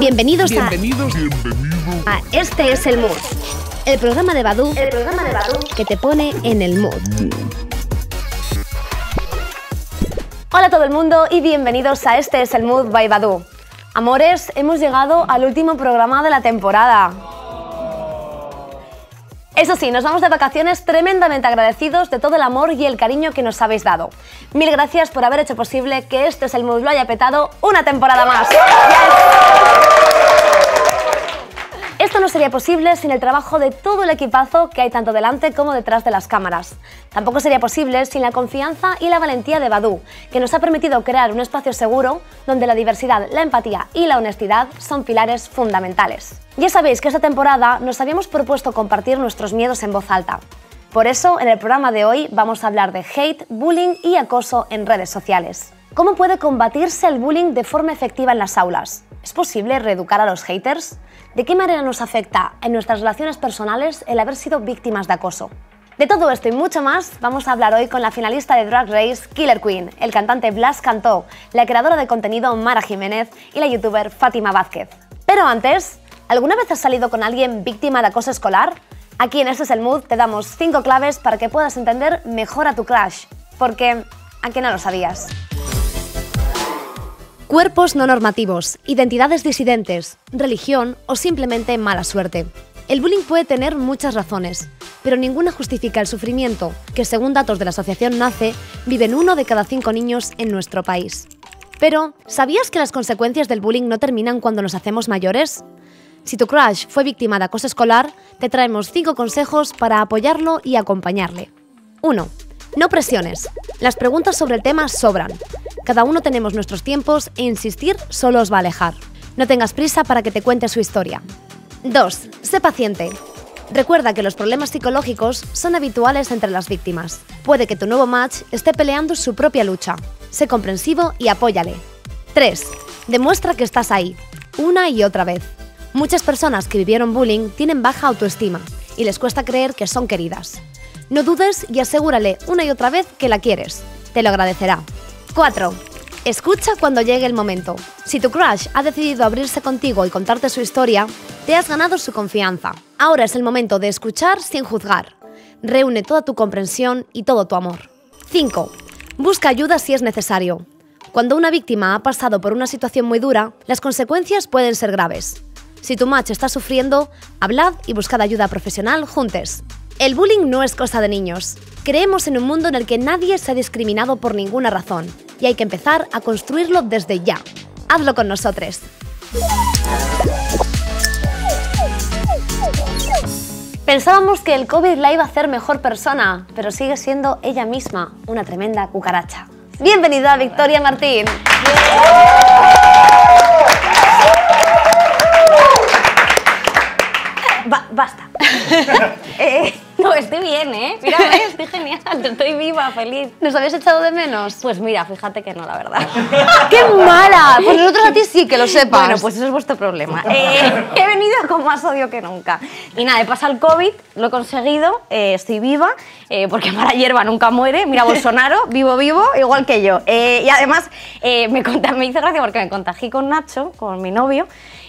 Bienvenidos, a. Este es el Mood. El programa de Badu. El programa Que te pone en el mood. Hola a todo el mundo y bienvenidos a Este es el Mood by Badu. Amores, hemos llegado al último programa de la temporada. Eso sí, nos vamos de vacaciones tremendamente agradecidos de todo el amor y el cariño que nos habéis dado. Mil gracias por haber hecho posible que este es el lo haya petado una temporada más. Esto no sería posible sin el trabajo de todo el equipazo que hay tanto delante como detrás de las cámaras. Tampoco sería posible sin la confianza y la valentía de Badu, que nos ha permitido crear un espacio seguro donde la diversidad, la empatía y la honestidad son pilares fundamentales. Ya sabéis que esta temporada nos habíamos propuesto compartir nuestros miedos en voz alta. Por eso, en el programa de hoy vamos a hablar de hate, bullying y acoso en redes sociales. ¿Cómo puede combatirse el bullying de forma efectiva en las aulas? ¿Es posible reeducar a los haters? ¿De qué manera nos afecta en nuestras relaciones personales el haber sido víctimas de acoso? De todo esto y mucho más vamos a hablar hoy con la finalista de Drag Race Killer Queen, el cantante Blas Cantó, la creadora de contenido Mara Jiménez y la youtuber Fátima Vázquez. Pero antes, ¿alguna vez has salido con alguien víctima de acoso escolar? Aquí en Este es el Mood te damos 5 claves para que puedas entender mejor a tu crush, porque ¿a qué no lo sabías? Cuerpos no normativos, identidades disidentes, religión o simplemente mala suerte. El bullying puede tener muchas razones, pero ninguna justifica el sufrimiento que, según datos de la asociación NACE, viven uno de cada cinco niños en nuestro país. Pero, ¿sabías que las consecuencias del bullying no terminan cuando nos hacemos mayores? Si tu crush fue víctima de acoso escolar, te traemos cinco consejos para apoyarlo y acompañarle. 1 no presiones. Las preguntas sobre el tema sobran. Cada uno tenemos nuestros tiempos e insistir solo os va a alejar. No tengas prisa para que te cuente su historia. 2. Sé paciente. Recuerda que los problemas psicológicos son habituales entre las víctimas. Puede que tu nuevo match esté peleando su propia lucha. Sé comprensivo y apóyale. 3. Demuestra que estás ahí, una y otra vez. Muchas personas que vivieron bullying tienen baja autoestima y les cuesta creer que son queridas. No dudes y asegúrale una y otra vez que la quieres. Te lo agradecerá. 4. Escucha cuando llegue el momento. Si tu crush ha decidido abrirse contigo y contarte su historia, te has ganado su confianza. Ahora es el momento de escuchar sin juzgar. Reúne toda tu comprensión y todo tu amor. 5. Busca ayuda si es necesario. Cuando una víctima ha pasado por una situación muy dura, las consecuencias pueden ser graves. Si tu match está sufriendo, hablad y buscad ayuda profesional juntes. El bullying no es cosa de niños. Creemos en un mundo en el que nadie se ha discriminado por ninguna razón y hay que empezar a construirlo desde ya. Hazlo con nosotros. Pensábamos que el COVID la iba a hacer mejor persona, pero sigue siendo ella misma una tremenda cucaracha. Bienvenida Victoria Martín. basta. Eh, no, estoy bien, ¿eh? mira estoy genial, estoy viva, feliz. ¿Nos habéis echado de menos? Pues mira, fíjate que no, la verdad. ¡Qué mala! Pues nosotros a ti sí que lo sepas. Bueno, pues eso es vuestro problema. Eh, he venido con más odio que nunca. Y nada, he pasado el COVID, lo he conseguido, eh, estoy viva, eh, porque Mara Hierba nunca muere. Mira, Bolsonaro, vivo, vivo, igual que yo. y además, me, me hizo gracia porque me contagié con Nacho, con mi novio.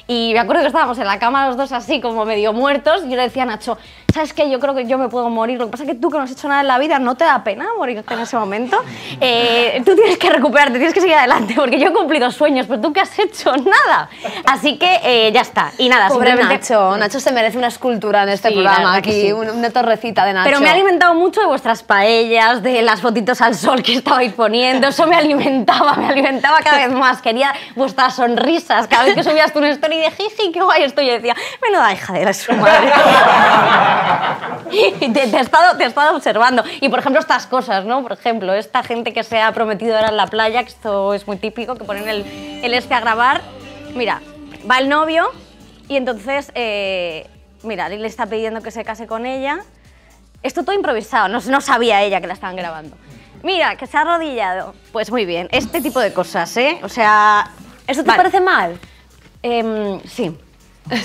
Y me acuerdo que estábamos en la cama los dos así como medio muertos. Y yo le decía a Nacho, ¿sabes qué? Yo creo que yo me puedo morir. Lo que pasa es que tú que no has hecho nada en la vida, ¿no te da pena morirte en ese momento? Eh, tú tienes que recuperarte, tienes que seguir adelante, porque yo he cumplido sueños, pero tú que has hecho nada. Así que eh, ya está. Y nada, sobre Nacho. Nacho se merece una escultura en este programa, aquí, una torrecita de Nacho. Pero me ha alimentado mucho de vuestras paellas, de las fotitos al sol que estabais poniendo. Eso me alimentaba, me alimentaba cada vez más. Quería vuestras sonrisas cada vez que subías tú un story y de jiji, qué guay estoy. Yo decía, menuda hija de la su madre. Y te, he estado, te estado observando. Y por ejemplo, estas cosas, ¿no? Por ejemplo, esta gente que se ha prometido ahora en la playa, que esto es muy típico, que ponen el, el este a grabar. Mira, va el novio y entonces, eh, mira, le está pidiendo que se case con ella. Esto todo improvisado, no, no sabía ella que la estaban grabando. Mira, que se ha arrodillado. Pues muy bien, este tipo de cosas, ¿eh? O sea... ¿Eso te parece mal? Eh, sí,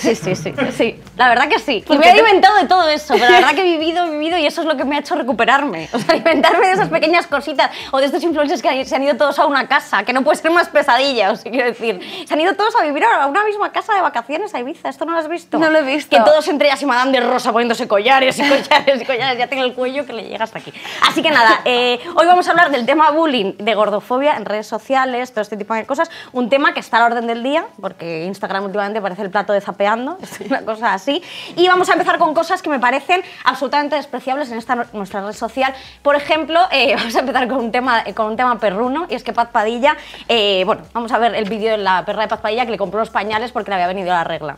Sí, sí, sí, sí. La verdad que sí. Y me he inventado de todo eso, pero la verdad que he vivido, he vivido y eso es lo que me ha hecho recuperarme. O sea, inventarme de esas pequeñas cositas o de estos influencers que se han ido todos a una casa, que no puede ser más pesadilla, os quiero decir. Se han ido todos a vivir a una misma casa de vacaciones a Ibiza, ¿esto no lo has visto? No lo he visto. Que todos entre ellas y Madame de Rosa poniéndose collares y collares y collares, ya tengo el cuello que le llega hasta aquí. Así que nada, eh, hoy vamos a hablar del tema bullying, de gordofobia en redes sociales, todo este tipo de cosas. Un tema que está a la orden del día, porque Instagram últimamente parece el plato de zapeando, es una cosa así. Y vamos a empezar con cosas que me parecen absolutamente despreciables en esta nuestra red social. Por ejemplo, eh, vamos a empezar con un tema, con un tema perruno, y es que Paz Padilla, eh, bueno, vamos a ver el vídeo de la perra de Paz Padilla que le compró los pañales porque le había venido la regla.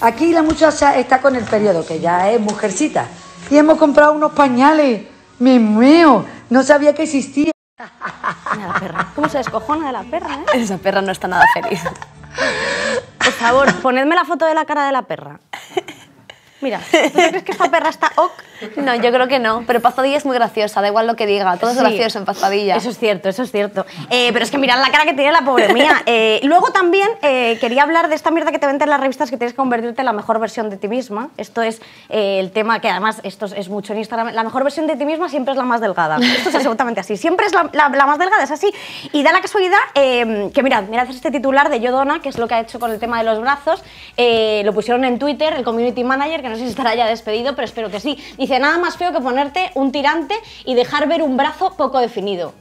Aquí la muchacha está con el periodo, que ya es mujercita, y hemos comprado unos pañales. ¡Mi mío! No sabía que existía. La perra. ¿Cómo se descojona de la perra? Eh? Esa perra no está nada feliz. por favor, ponedme la foto de la cara de la perra. Mira, ¿tú crees que esta perra está ok? No, yo creo que no, pero Pazpadilla es muy graciosa, da igual lo que diga, todo es gracioso en pazadilla. Eso es cierto, eso es cierto. Eh, pero es que mirad la cara que tiene la pobre mía. Eh, luego también eh, quería hablar de esta mierda que te venden las revistas que tienes que convertirte en la mejor versión de ti misma. Esto es el tema que además esto es mucho en Instagram. La mejor versión de ti misma siempre es la más delgada. Esto es absolutamente así. Siempre es la, más delgada, es así. Y da la casualidad em, que mirad, mirad este titular de Yodona, que es lo que ha hecho con el tema de los brazos. lo pusieron en Twitter, el community manager, no sé si estará ya despedido, pero espero que sí. Dice, nada más feo que ponerte un tirante y dejar ver un brazo poco definido.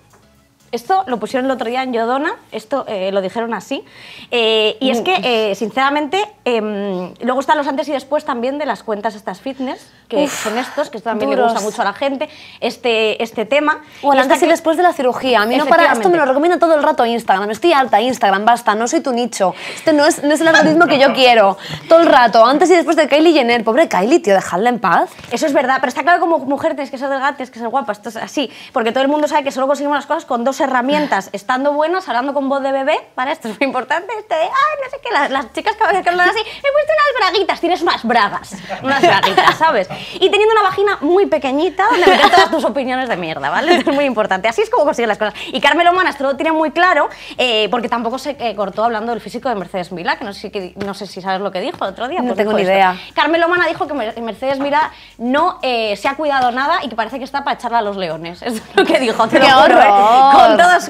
Esto lo pusieron el otro día en Yodona, esto eh, lo dijeron así. Eh, y es que, mm. eh, sinceramente, em, luego están los antes y después también de las cuentas estas fitness, que son estos, que esto también le gusta mucho a la gente, este, este tema. O antes y después de la cirugía. A mí no para, esto me lo recomienda todo el rato Instagram. Estoy alta, Instagram, basta, no soy tu nicho. Este no es, no es el algoritmo que yo quiero. Todo el rato, antes y después de Kylie Jenner. Pobre Kylie, tío, dejadla en paz. Eso es verdad, pero está claro como mujer tienes que ser delgada, tienes que ser guapa, esto es así. Porque todo el mundo sabe que solo conseguimos las cosas con dos herramientas, estando buenos, hablando con voz de bebé, ¿vale? Esto es muy importante, este de, ay, no sé qué, las, chicas que hablan así, he puesto unas braguitas, tienes más bragas, unas braguitas, ¿sabes? Y teniendo una vagina muy pequeñita donde meter todas tus opiniones de mierda, ¿vale? es muy importante, así es como consiguen las cosas. Y Carmelo Manas lo tiene muy claro, eh, porque tampoco se eh, cortó hablando del físico de Mercedes Mila que no sé, que, no sé si sabes lo que dijo el otro día. No tengo ni idea. Carmelo Mana dijo que Mercedes Milá no eh, se ha cuidado nada y que parece que está para echarla a los leones. es lo que dijo, te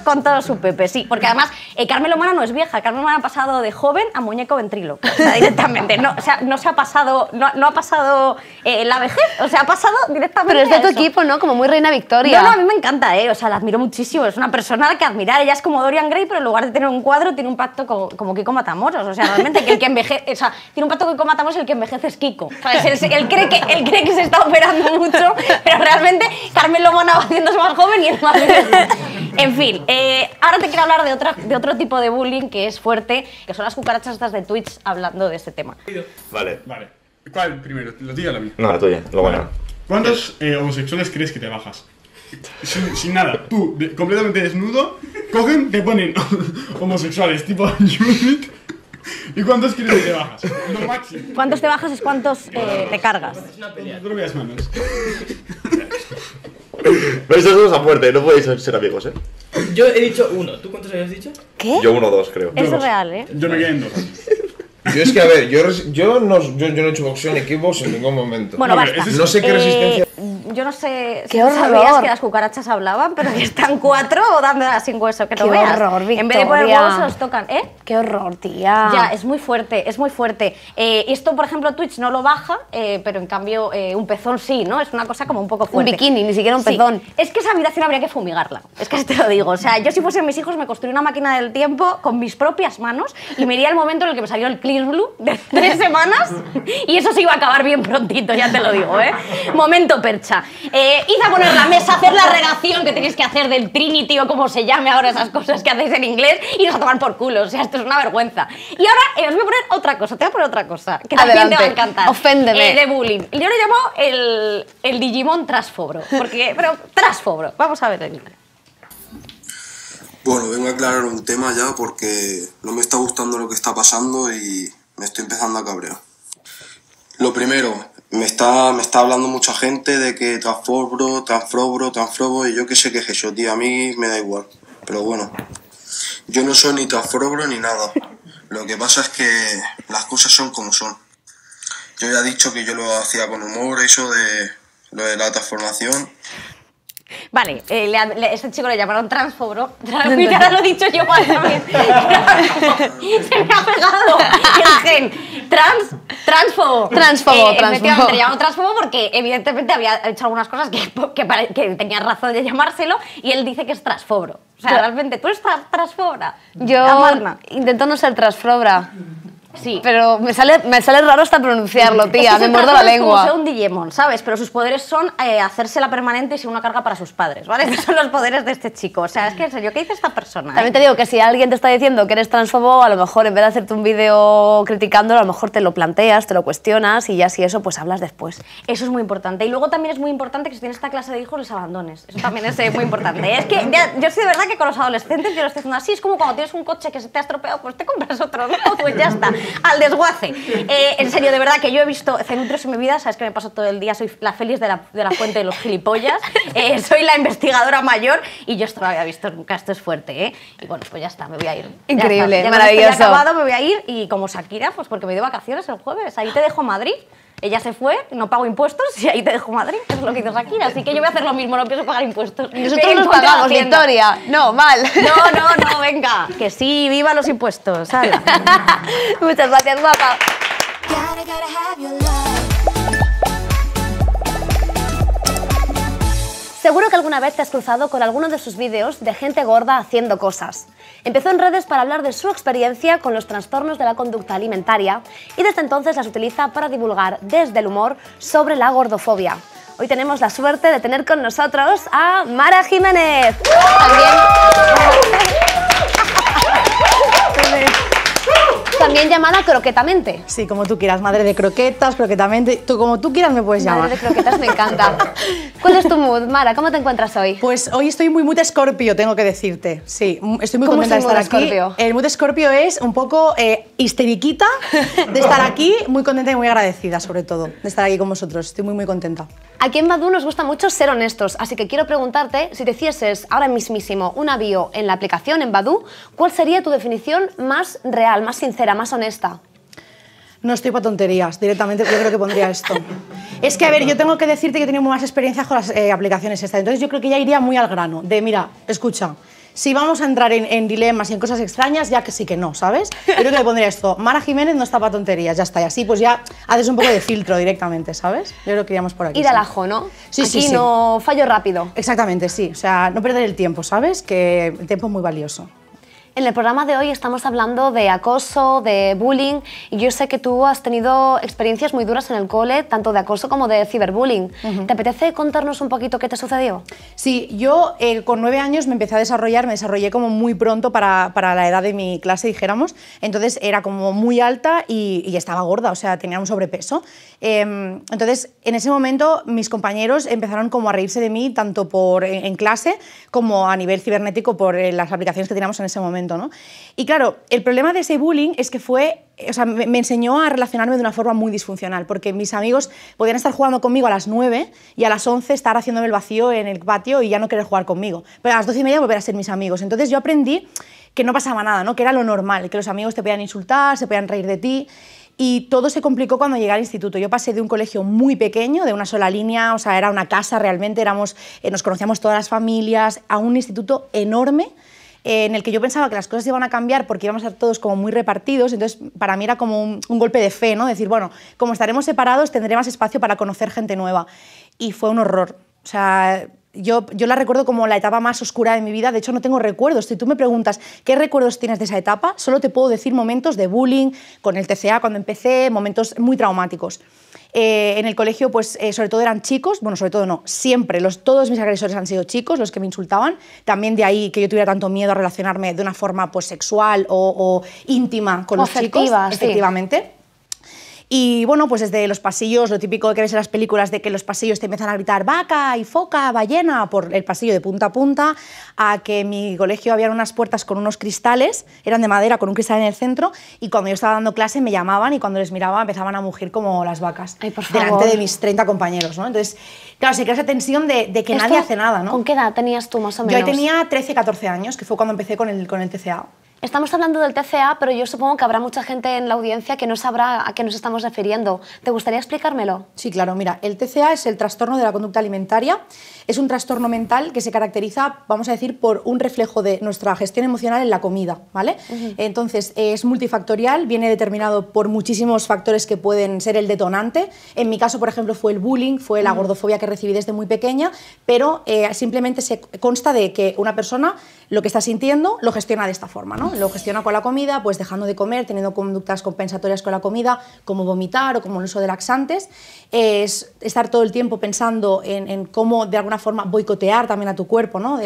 con, todo su Pepe, sí. Porque además, eh, Carmen Lomana no es vieja. Carmen Lomana ha pasado de joven a muñeco ventrilo O sea, directamente. No, no se ha pasado, no, no ha pasado eh, la vejez. O sea, ha pasado directamente. Pero es de tu equipo, ¿no? Como muy reina Victoria. No, no, a mí me encanta, ¿eh? O sea, la admiro muchísimo. Es una persona que admirar. Ella es como Dorian Gray, pero en lugar de tener un cuadro, tiene un pacto como, como Kiko Matamoros. O sea, realmente que el que envejece. O sea, tiene un pacto con Kiko Matamoros el que envejece es Kiko. Él, cree que, él cree que se está operando mucho, pero realmente Carmen Lomana va haciéndose más joven y es más. En fin, eh, ahora te quiero hablar de, otra, de otro tipo de bullying que es fuerte, que son las cucarachas estas de Twitch hablando de este tema. Vale. Vale. ¿Cuál primero? Lo tuya a la mía? No, la tuya, lo bueno. ¿Cuántos eh, homosexuales crees que te bajas? Sin, nada, tú, completamente desnudo, cogen, te ponen homosexuales tipo Judith. ¿Y cuántos crees que te bajas? Lo máximo. ¿Cuántos te bajas es cuántos eh, te cargas? No te manos. Pero dos a fuerte no podéis ser amigos, ¿eh? Yo he dicho uno. ¿Tú cuántos habías dicho? ¿Qué? Yo uno o dos, creo. eso Es real, ¿eh? Yo me quedé en dos. Yo es que, a ver, yo, no, yo, no he hecho boxeo en equipos en ningún momento. Bueno, No sé qué eh, resistencia... yo no sé si sabías que las cucarachas hablaban, pero que están cuatro dándolas sin hueso, que qué horror, En vez de poner huevos, se los tocan. ¿Eh? ¡Qué horror, tía! Ya, es muy fuerte, es muy fuerte. Eh, esto, por ejemplo, Twitch no lo baja, eh, pero en cambio eh, un pezón sí, ¿no? Es una cosa como un poco fuerte. Un bikini, ni siquiera un pezón. Es que esa habitación habría que fumigarla, es que te lo digo. O sea, yo si fuesen mis hijos me construiría una máquina del tiempo con mis propias manos y me iría al momento en el que me salió el clip Blue de tres semanas y eso se iba a acabar bien prontito, ya te lo digo, ¿eh? Momento percha. Eh, a poner la mesa, hacer la regación que tenéis que hacer del Trinity o como se llame ahora esas cosas que hacéis en inglés y nos a tomar por culo, o sea, esto es una vergüenza. Y ahora eh, os voy a poner otra cosa, te voy a poner otra cosa que Adelante. también te va a encantar. Oféndeme. Eh, de bullying. Yo lo llamo el, el Digimon trasfobro, porque, pero trasfobro, vamos a ver. Bueno, vengo a aclarar un tema ya porque no me está gustando lo que está pasando y me estoy empezando a cabrear. Lo primero, me está, me está hablando mucha gente de que transfobro, transfobro, transfobo y yo qué sé qué es eso, tío. A mí me da igual. Pero bueno, yo no soy ni transfobro ni nada. Lo que pasa es que las cosas son como son. Yo ya he dicho que yo lo hacía con humor, eso de lo de la transformación, Vale, eh, ese chico le llamaron transfobro. Mira, lo he dicho yo también. Se me ha pegado el gen. Trans, transfobo. Transfobo, eh, transfobo. Le llamaron transfobo porque evidentemente había hecho algunas cosas que, que, tenía razón de llamárselo y él dice que es transfobro. O sea, realmente tú eres transfobra. Yo intento no ser transfobra. Sí. Pero me sale, me sale raro hasta pronunciarlo, tía. me muerdo la lengua. Es un Digimon, ¿sabes? Pero sus poderes son eh, hacerse la permanente y ser una carga para sus padres, ¿vale? Esos son los poderes de este chico. O sea, es que en serio, ¿qué dice esta persona? También eh? te digo que si alguien te está diciendo que eres transfobo, a lo mejor en vez de hacerte un vídeo criticándolo, a lo mejor te lo planteas, te lo cuestionas y ya si eso, pues hablas después. Eso es muy importante. Y luego también es muy importante que si tienes esta clase de hijos, los abandones. Eso también es eh, muy importante. Es que yo sí de verdad que con los adolescentes yo lo estoy así. Es como cuando tienes un coche que se te ha estropeado, pues te compras otro, ¿no? Pues ya está. al desguace. Eh, en serio, de verdad que yo he visto centros en mi vida, sabes que me paso todo el día, soy la feliz de la, fuente de los gilipollas, eh, soy la investigadora mayor y yo esto lo había visto nunca, esto es fuerte, ¿eh? Y bueno, pues ya está, me voy a ir. Increíble, ya ya maravilloso. acabado, me voy a ir y como Shakira, pues porque me dio vacaciones el jueves, ahí te dejo Madrid. Ella se fue, no pago impuestos y ahí te dejo Madrid, que es lo que hizo aquí, Así que yo voy a hacer lo mismo, no pienso pagar impuestos. Nosotros no pagamos, Victoria. No, mal. No, no, no, venga. Que sí, viva los impuestos. Muchas gracias, guapa. Seguro que alguna vez te has cruzado con alguno de sus vídeos de gente gorda haciendo cosas. Empezó en redes para hablar de su experiencia con los trastornos de la conducta alimentaria y desde entonces las utiliza para divulgar desde el humor sobre la gordofobia. Hoy tenemos la suerte de tener con nosotros a Mara Jiménez. También. También llamada croquetamente. Sí, como tú quieras, madre de croquetas, croquetamente, tú como tú quieras me puedes llamar. Madre de croquetas me encanta. ¿Cuál es tu mood, Mara? ¿Cómo te encuentras hoy? Pues hoy estoy muy muy escorpio, tengo que decirte. Sí, estoy muy contenta de estar aquí. El mood escorpio es un poco histeriquita eh, de estar aquí, muy contenta y muy agradecida sobre todo de estar aquí con vosotros. Estoy muy muy contenta. Aquí en Badu nos gusta mucho ser honestos, así que quiero preguntarte si te hicieses ahora mismísimo un bio en la aplicación en Badu, ¿cuál sería tu definición más real, más sincera, más honesta. No estoy para tonterías, directamente yo creo que pondría esto. es que, a ver, yo tengo que decirte que he más experiencia con las eh, aplicaciones estas, entonces yo creo que ya iría muy al grano, de mira, escucha, si vamos a entrar en, dilemas y en cosas extrañas, ya que sí que no, ¿sabes? Yo creo que pondría esto, Mara Jiménez no está para tonterías, ya está, y así pues ya haces un poco de filtro directamente, ¿sabes? Yo creo que iríamos por aquí. Ir al ajo, ¿no? Sí, sí, no fallo rápido. Exactamente, sí, o sea, no perder el tiempo, ¿sabes? Que el tiempo es muy valioso. En el programa de hoy estamos hablando de acoso, de bullying, y yo sé que tú has tenido experiencias muy duras en el cole, tanto de acoso como de ciberbullying. ¿Te apetece contarnos un poquito qué te sucedió? Sí, yo eh, con nueve años me empecé a desarrollar, me desarrollé como muy pronto para, para la edad de mi clase, dijéramos, entonces era como muy alta y, estaba gorda, o sea, tenía un sobrepeso. Em, entonces, en ese momento mis compañeros empezaron como a reírse de mí, tanto por, en, clase como a nivel cibernético por eh, las aplicaciones que teníamos en ese momento. Y claro, el problema de ese bullying es que fue, me, enseñó a relacionarme de una forma muy disfuncional, porque mis amigos podían estar jugando conmigo a las 9 y a las 11 estar haciéndome el vacío en el patio y ya no querer jugar conmigo, pero a las 12 y media volver a ser mis amigos. Entonces yo aprendí que no pasaba nada, ¿no? Que era lo normal, que los amigos te podían insultar, se podían reír de ti, y todo se complicó cuando llegué al instituto. Yo pasé de un colegio muy pequeño, de una sola línea, o sea, era una casa realmente, éramos, eh, nos conocíamos todas las familias, a un instituto enorme en el que yo pensaba que las cosas iban a cambiar porque íbamos a estar todos como muy repartidos, entonces para mí era como un, golpe de fe, ¿no? Decir, bueno, como estaremos separados, tendré más espacio para conocer gente nueva. Y fue un horror. O sea, yo, yo la recuerdo como la etapa más oscura de mi vida, de hecho no tengo recuerdos. Si tú me preguntas qué recuerdos tienes de esa etapa, solo te puedo decir momentos de bullying, con el TCA cuando empecé, momentos muy traumáticos. Eh, en el colegio, pues eh, sobre todo eran chicos, bueno, sobre todo no, siempre, los, todos mis agresores han sido chicos, los que me insultaban, también de ahí que yo tuviera tanto miedo a relacionarme de una forma pues, sexual o, íntima con los chicos, efectivamente. Y bueno, pues desde los pasillos, lo típico que ves en las películas de que los pasillos te empiezan a gritar vaca y foca, ballena, por el pasillo de punta a punta, a que en mi colegio había unas puertas con unos cristales, eran de madera con un cristal en el centro, y cuando yo estaba dando clase me llamaban y cuando les miraba empezaban a mugir como las vacas, delante de mis 30 compañeros, ¿no? Entonces, claro, se que esa tensión de, que nadie hace nada, ¿no? ¿Con qué edad tenías tú más o menos? Yo tenía 13, 14 años, que fue cuando empecé con el, con el TCA. Estamos hablando del TCA, pero yo supongo que habrá mucha gente en la audiencia que no sabrá a qué nos estamos refiriendo. ¿Te gustaría explicármelo? Sí, claro. Mira, el TCA es el trastorno de la conducta alimentaria. Es un trastorno mental que se caracteriza, vamos a decir, por un reflejo de nuestra gestión emocional en la comida, ¿vale? Entonces, es multifactorial, viene determinado por muchísimos factores que pueden ser el detonante. En mi caso, por ejemplo, fue el bullying, fue la gordofobia que recibí desde muy pequeña, pero eh, simplemente se consta de que una persona lo que está sintiendo lo gestiona de esta forma, ¿no? Lo gestiona con la comida, pues dejando de comer, teniendo conductas compensatorias con la comida, como vomitar o como el uso de laxantes. Es estar todo el tiempo pensando en, cómo de alguna forma boicotear también a tu cuerpo, ¿no?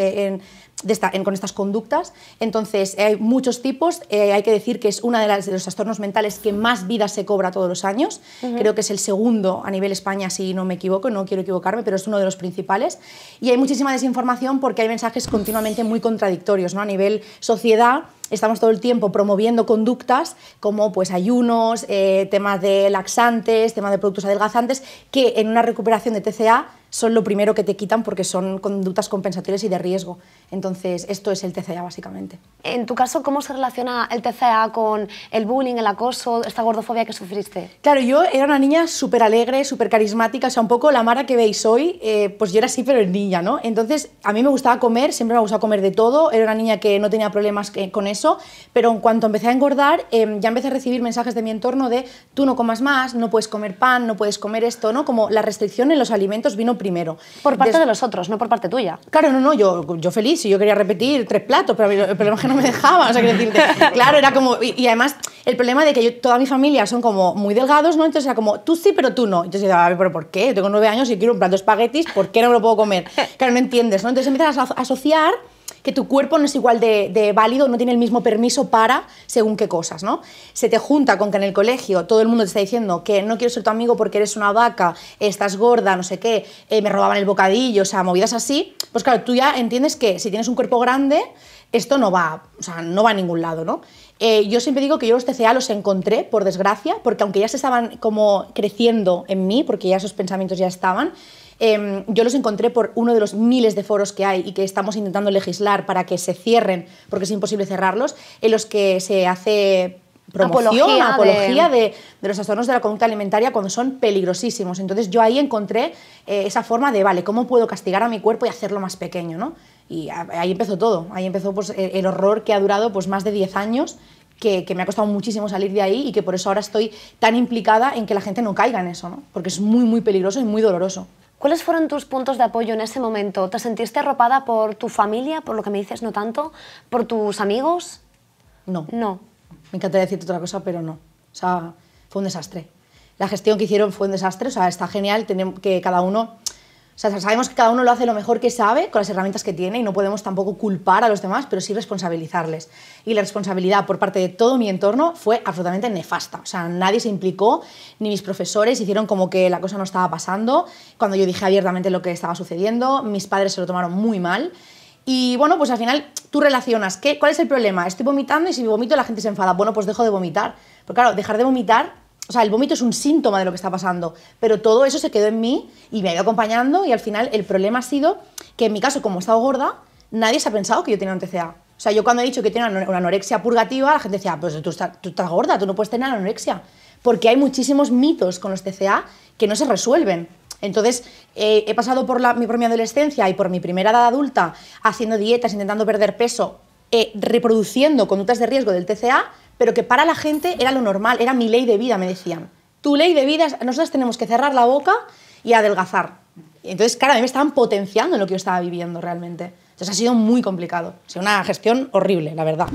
con estas conductas. Entonces, eh, hay muchos tipos. Eh, hay que decir que es uno de, de, los trastornos mentales que más vida se cobra todos los años. Creo que es el segundo a nivel España, si no me equivoco, no quiero equivocarme, pero es uno de los principales. Y hay muchísima desinformación porque hay mensajes continuamente muy contradictorios ¿no? a nivel sociedad estamos todo el tiempo promoviendo conductas como pues ayunos, eh, temas de laxantes, temas de productos adelgazantes, que en una recuperación de TCA son lo primero que te quitan porque son conductas compensatorias y de riesgo. Entonces, esto es el TCA básicamente. En tu caso, ¿cómo se relaciona el TCA con el bullying, el acoso, esta gordofobia que sufriste? Claro, yo era una niña súper alegre, súper carismática, o sea, un poco la Mara que veis hoy, eh, pues yo era así, pero niña, ¿no? Entonces, a mí me gustaba comer, siempre me gustaba comer de todo, era una niña que no tenía problemas eh, con eso, pero en cuanto empecé a engordar, em, ya empecé a recibir mensajes de mi entorno de tú no comas más, no puedes comer pan, no puedes comer esto, ¿no? Como la restricción en los alimentos vino primero. Por parte de los otros, no por parte tuya. Claro, no, no, yo, yo feliz, y yo quería repetir tres platos, pero el problema es que no me dejaban, o sea, claro, era como, y, además el problema de que yo, toda mi familia son como muy delgados, ¿no? Entonces era como, tú sí, pero tú no. Entonces yo decía, a ver, pero ¿por qué? tengo nueve años y quiero un plato de espaguetis, ¿por qué no me lo puedo comer? Claro, no entiendes, ¿no? Entonces empiezas a asociar que tu cuerpo no es igual de, válido, no tiene el mismo permiso para según qué cosas, ¿no? Se te junta con que en el colegio todo el mundo te está diciendo que no quiero ser tu amigo porque eres una vaca, estás gorda, no sé qué, eh, me robaban el bocadillo, o sea, movidas así, pues claro, tú ya entiendes que si tienes un cuerpo grande, esto no va, o sea, no va a ningún lado, ¿no? Eh, yo siempre digo que yo los TCA los encontré, por desgracia, porque aunque ya se estaban como creciendo en mí, porque ya esos pensamientos ya estaban, Em, yo los encontré por uno de los miles de foros que hay y que estamos intentando legislar para que se cierren, porque es imposible cerrarlos, en los que se hace promoción, apología, de... los trastornos de la conducta alimentaria cuando son peligrosísimos. Entonces yo ahí encontré eh, esa forma de, vale, ¿cómo puedo castigar a mi cuerpo y hacerlo más pequeño? ¿no? Y ahí empezó todo, ahí empezó pues, e, el horror que ha durado pues, más de 10 años que, que, me ha costado muchísimo salir de ahí y que por eso ahora estoy tan implicada en que la gente no caiga en eso, ¿no? porque es muy, muy peligroso y muy doloroso. ¿Cuáles fueron tus puntos de apoyo en ese momento? ¿Te sentiste arropada por tu familia, por lo que me dices no tanto? ¿Por tus amigos? No. No. Me encantaría decirte otra cosa, pero no. O sea, fue un desastre. La gestión que hicieron fue un desastre. O sea, está genial que cada uno o sea, sabemos que cada uno lo hace lo mejor que sabe con las herramientas que tiene y no podemos tampoco culpar a los demás, pero sí responsabilizarles. Y la responsabilidad por parte de todo mi entorno fue absolutamente nefasta. O sea, nadie se implicó, ni mis profesores hicieron como que la cosa no estaba pasando. Cuando yo dije abiertamente lo que estaba sucediendo, mis padres se lo tomaron muy mal. Y bueno, pues al final tú relacionas, ¿qué? ¿cuál es el problema? Estoy vomitando y si vomito la gente se enfada. Bueno, pues dejo de vomitar. Pero claro, dejar de vomitar o sea, el vómito es un síntoma de lo que está pasando, pero todo eso se quedó en mí y me ha ido acompañando y al final el problema ha sido que en mi caso, como he estado gorda, nadie se ha pensado que yo tenía un TCA. O sea, yo cuando he dicho que tenía una anorexia purgativa, la gente decía, pues tú estás, gorda, tú no puedes tener anorexia. Porque hay muchísimos mitos con los TCA que no se resuelven. Entonces, eh, he pasado por, la, por mi adolescencia y por mi primera edad adulta haciendo dietas, intentando perder peso, eh, reproduciendo conductas de riesgo del TCA pero que para la gente era lo normal, era mi ley de vida, me decían. Tu ley de vida, nosotros tenemos que cerrar la boca y adelgazar. Entonces, claro, a mí me estaban potenciando en lo que yo estaba viviendo realmente. Entonces ha sido muy complicado, ha sido una gestión horrible, la verdad.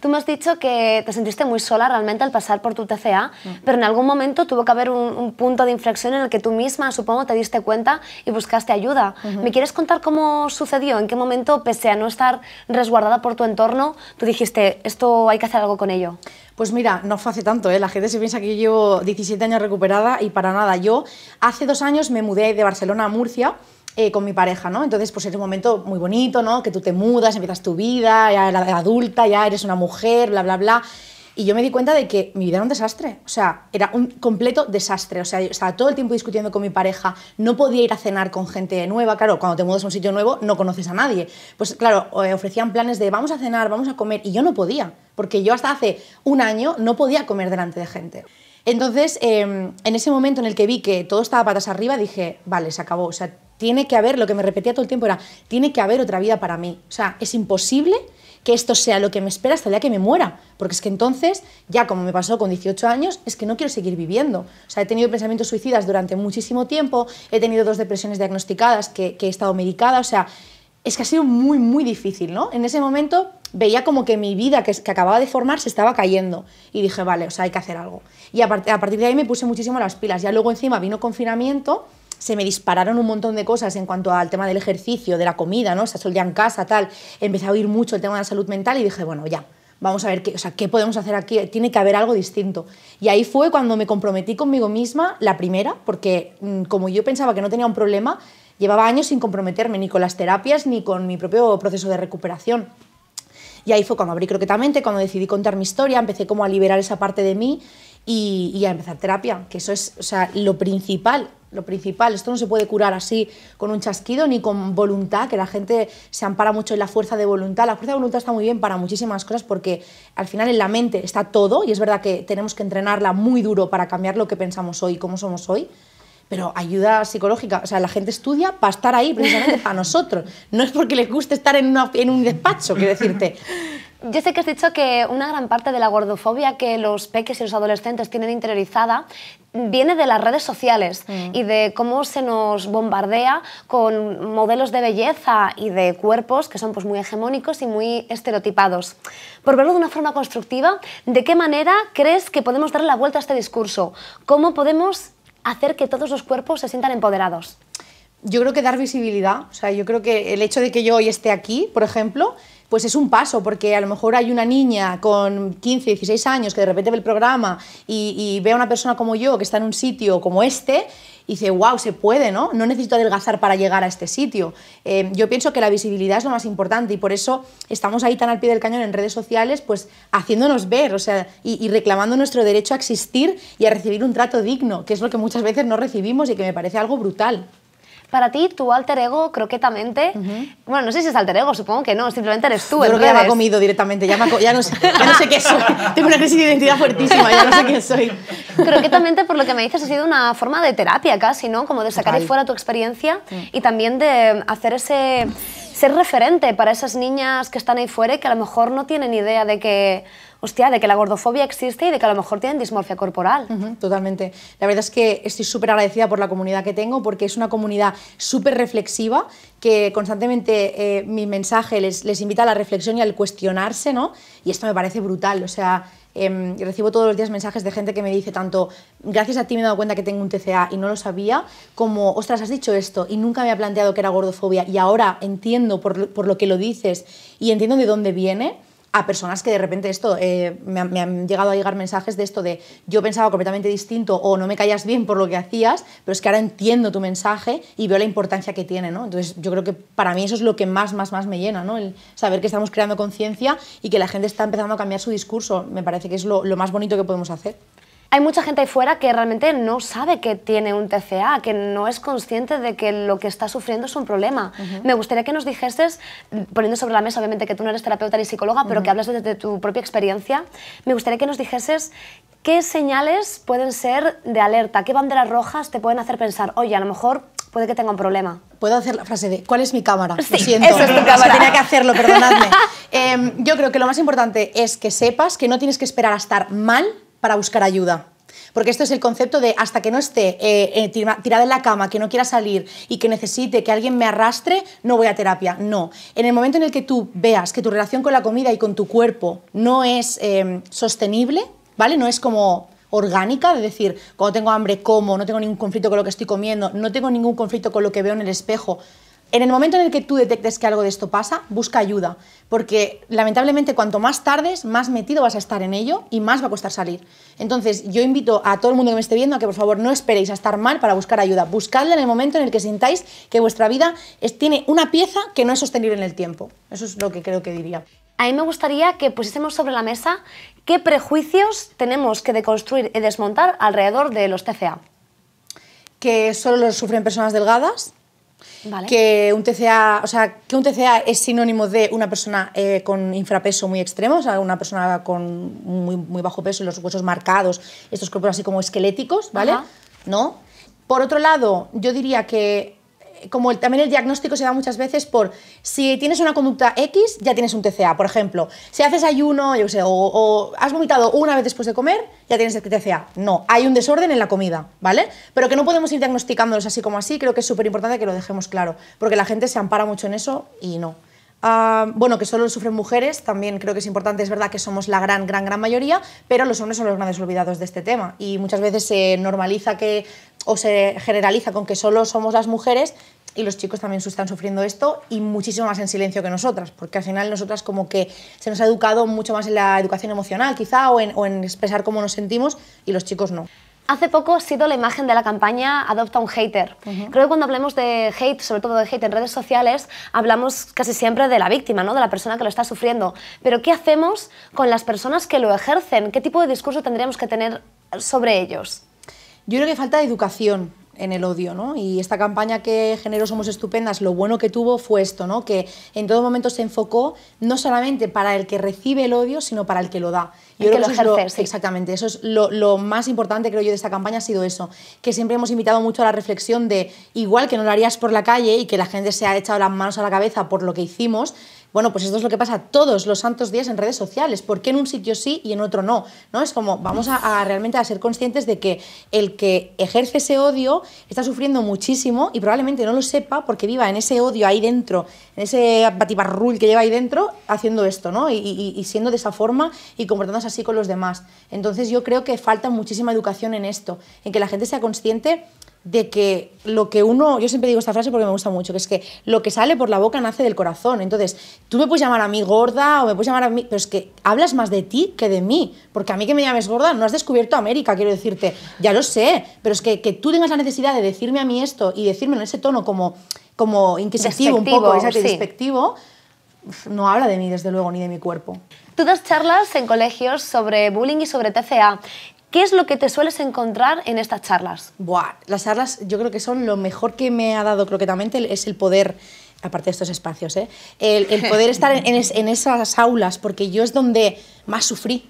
Tú me has dicho que te sentiste muy sola realmente al pasar por tu TCA, pero en algún momento tuvo que haber un, punto de inflexión en el que tú misma, supongo, te diste cuenta y buscaste ayuda. ¿Me quieres contar cómo sucedió? ¿En qué momento, pese a no estar resguardada por tu entorno, tú dijiste, esto hay que hacer algo con ello? Pues mira, no fue hace tanto, ¿eh? la gente se piensa que yo llevo 17 años recuperada y para nada. Yo hace dos años me mudé de Barcelona a Murcia eh, con mi pareja, ¿no? Entonces, pues es un momento muy bonito, ¿no? Que tú te mudas, empiezas tu vida, ya eres adulta, ya eres una mujer, bla, bla, bla. Y yo me di cuenta de que mi vida era un desastre, o sea, era un completo desastre, o sea, yo estaba todo el tiempo discutiendo con mi pareja, no podía ir a cenar con gente nueva, claro, cuando te mudas a un sitio nuevo no conoces a nadie. Pues claro, eh, ofrecían planes de vamos a cenar, vamos a comer, y yo no podía, porque yo hasta hace un año no podía comer delante de gente. Entonces, em, en ese momento en el que vi que todo estaba patas arriba, dije, vale, se acabó, o sea, tiene que haber, lo que me repetía todo el tiempo era, tiene que haber otra vida para mí. O sea, es imposible que esto sea lo que me espera hasta el día que me muera, porque es que entonces, ya como me pasó con 18 años, es que no quiero seguir viviendo. O sea, he tenido pensamientos suicidas durante muchísimo tiempo, he tenido dos depresiones diagnosticadas que, he estado medicada, o sea, es que ha sido muy, muy difícil, ¿no? En ese momento veía como que mi vida que, acababa de formar se estaba cayendo y dije, vale, o sea, hay que hacer algo. Y a, a partir de ahí me puse muchísimo las pilas. Ya luego encima vino confinamiento se me dispararon un montón de cosas en cuanto al tema del ejercicio, de la comida, ¿no? O sea, solía en casa, tal. Empecé a oír mucho el tema de la salud mental y dije, bueno, ya, vamos a ver qué, o sea, qué podemos hacer aquí, tiene que haber algo distinto. Y ahí fue cuando me comprometí conmigo misma, la primera, porque mm, como yo pensaba que no tenía un problema, llevaba años sin comprometerme ni con las terapias ni con mi propio proceso de recuperación. Y ahí fue cuando abrí croquetamente, cuando decidí contar mi historia, empecé como a liberar esa parte de mí y, a empezar terapia, que eso es o sea, lo principal. Lo principal, esto no se puede curar así con un chasquido ni con voluntad, que la gente se ampara mucho en la fuerza de voluntad. La fuerza de voluntad está muy bien para muchísimas cosas porque al final en la mente está todo y es verdad que tenemos que entrenarla muy duro para cambiar lo que pensamos hoy, cómo somos hoy, pero ayuda psicológica, o sea, la gente estudia para estar ahí precisamente para nosotros, no es porque les guste estar en, en un despacho, quiero decirte. Yo sé que has dicho que una gran parte de la gordofobia que los peques y los adolescentes tienen interiorizada viene de las redes sociales mm. y de cómo se nos bombardea con modelos de belleza y de cuerpos que son pues, muy hegemónicos y muy estereotipados. Por verlo de una forma constructiva, ¿de qué manera crees que podemos darle la vuelta a este discurso? ¿Cómo podemos hacer que todos los cuerpos se sientan empoderados? Yo creo que dar visibilidad, o sea, yo creo que el hecho de que yo hoy esté aquí, por ejemplo, pues es un paso, porque a lo mejor hay una niña con 15, 16 años que de repente ve el programa y, ve a una persona como yo que está en un sitio como este y dice, wow, se puede, ¿no? No necesito adelgazar para llegar a este sitio. Eh, yo pienso que la visibilidad es lo más importante y por eso estamos ahí tan al pie del cañón en redes sociales, pues haciéndonos ver, y, reclamando nuestro derecho a existir y a recibir un trato digno, que es lo que muchas veces no recibimos y que me parece algo brutal. Para ti, tu alter ego, croquetamente, bueno, no sé si es alter ego, supongo que no, simplemente eres tú. Yo creo que ya me ha comido directamente, ya, no, sé qué soy. Tengo una crisis de identidad fuertísima, ya no sé quién soy. Croquetamente, por lo que me dices, ha sido una forma de terapia casi, ¿no? Como de sacar ahí fuera tu experiencia y también de em, hacer ese ser referente para esas niñas que están ahí fuera y que a lo mejor no tienen idea de que hostia, de que la gordofobia existe y de que a lo mejor tienen dismorfia corporal. totalmente. La verdad es que estoy súper agradecida por la comunidad que tengo porque es una comunidad súper reflexiva que constantemente eh, mi mensaje les, invita a la reflexión y al cuestionarse, ¿no? Y esto me parece brutal, o sea, em, recibo todos los días mensajes de gente que me dice tanto, gracias a ti me he dado cuenta que tengo un TCA y no lo sabía, como, ostras, has dicho esto y nunca me ha planteado que era gordofobia y ahora entiendo por, por lo que lo dices y entiendo de dónde viene a personas que de repente esto, eh, me, han llegado a llegar mensajes de esto de yo pensaba completamente distinto o no me callas bien por lo que hacías, pero es que ahora entiendo tu mensaje y veo la importancia que tiene, Entonces yo creo que para mí eso es lo que más, más, más me llena, ¿no? El saber que estamos creando conciencia y que la gente está empezando a cambiar su discurso, me parece que es lo más bonito que podemos hacer hay mucha gente ahí fuera que realmente no sabe que tiene un TCA, que no es consciente de que lo que está sufriendo es un problema. Me gustaría que nos dijeses, poniendo sobre la mesa obviamente que tú no eres terapeuta ni psicóloga, pero que hablas desde tu propia experiencia, me gustaría que nos dijeses qué señales pueden ser de alerta, qué banderas rojas te pueden hacer pensar, oye, a lo mejor puede que tenga un problema. Puedo hacer la frase de ¿cuál es mi cámara? siento. Eso es tu cámara. Tenía que hacerlo, perdonadme. Em, yo creo que lo más importante es que sepas que no tienes que esperar a estar mal para buscar ayuda. Porque esto es el concepto de hasta que no esté eh, eh, tirada en la cama, que no quiera salir y que necesite que alguien me arrastre, no voy a terapia. No. En el momento en el que tú veas que tu relación con la comida y con tu cuerpo no es em, sostenible, ¿vale? No es como orgánica, de decir, cuando tengo hambre como, no tengo ningún conflicto con lo que estoy comiendo, no tengo ningún conflicto con lo que veo en el espejo, en el momento en el que tú detectes que algo de esto pasa, busca ayuda, porque lamentablemente cuanto más tardes, más metido vas a estar en ello y más va a costar salir. Entonces, yo invito a todo el mundo que me esté viendo a que por favor no esperéis a estar mal para buscar ayuda. Buscadla en el momento en el que sintáis que vuestra vida tiene una pieza que no es sostenible en el tiempo. Eso es lo que creo que diría. A mí me gustaría que pusiésemos sobre la mesa qué prejuicios tenemos que deconstruir y desmontar alrededor de los TCA. Que solo los sufren personas delgadas, que un TCA, o sea, que es sinónimo de una persona eh, con infrapeso muy extremo, o una persona con muy, muy bajo peso y los huesos marcados, estos cuerpos así como esqueléticos, ¿vale? ¿No? Por otro lado, yo diría que como el, también el diagnóstico se da muchas veces por si tienes una conducta X, ya tienes un TCA, por ejemplo. Si haces ayuno, yo sé, o, has vomitado una vez después de comer, ya tienes TCA. No, hay un desorden en la comida, ¿vale? Pero que no podemos ir diagnosticándolos así como así, creo que es súper importante que lo dejemos claro, porque la gente se ampara mucho en eso y no. Ah, bueno, que solo lo sufren mujeres, también creo que es importante, es verdad que somos la gran, gran, gran mayoría, pero los hombres son los grandes olvidados de este tema y muchas veces se normaliza que o se generaliza con que solo somos las mujeres y los chicos también están sufriendo esto y muchísimo más en silencio que nosotras, porque al final nosotras como que se nos ha educado mucho más en la educación emocional quizá o en, expresar cómo nos sentimos y los chicos no. Hace poco ha sido la imagen de la campaña Adopta un hater. Creo que cuando hablemos de hate, sobre todo de hate en redes sociales, hablamos casi siempre de la víctima, ¿no? de la persona que lo está sufriendo. Pero ¿qué hacemos con las personas que lo ejercen? ¿Qué tipo de discurso tendríamos que tener sobre ellos? Yo creo que falta educación en el odio, ¿no? Y esta campaña que generó Somos Estupendas, lo bueno que tuvo fue esto, ¿no? Que en todo momento se enfocó no solamente para el que recibe el odio, sino para el que lo da. Y que, lo Exactamente, eso es lo, lo, más importante, creo yo, de esta campaña ha sido eso, que siempre hemos invitado mucho a la reflexión de, igual que no lo harías por la calle y que la gente se ha echado las manos a la cabeza por lo que hicimos, bueno, pues esto es lo que pasa todos los santos días en redes sociales. ¿Por qué en un sitio sí y en otro no? ¿No? Es como, vamos a, realmente a ser conscientes de que el que ejerce ese odio está sufriendo muchísimo y probablemente no lo sepa porque viva en ese odio ahí dentro, en ese batibarrul que lleva ahí dentro, haciendo esto, ¿no? Y, y siendo de esa forma y comportándose así con los demás. Entonces yo creo que falta muchísima educación en esto, en que la gente sea consciente de que lo que uno, yo siempre digo esta frase porque me gusta mucho, que es que lo que sale por la boca nace del corazón. Entonces, tú me puedes llamar a mí gorda o me puedes llamar a mí, pero es que hablas más de ti que de mí, porque a mí que me llames gorda no has descubierto América, quiero decirte, ya lo sé, pero es que, que tú tengas la necesidad de decirme a mí esto y decirme en ese tono como, como inquisitivo, un poco, despectivo, no habla de mí, desde luego, ni de mi cuerpo. Tú das charlas en colegios sobre bullying y sobre TCA. ¿Qué es lo que te sueles encontrar en estas charlas? Buah, las charlas yo creo que son lo mejor que me ha dado creo que también es el poder aparte de estos espacios, ¿eh? el, poder estar en, esas aulas, porque yo es donde más sufrí,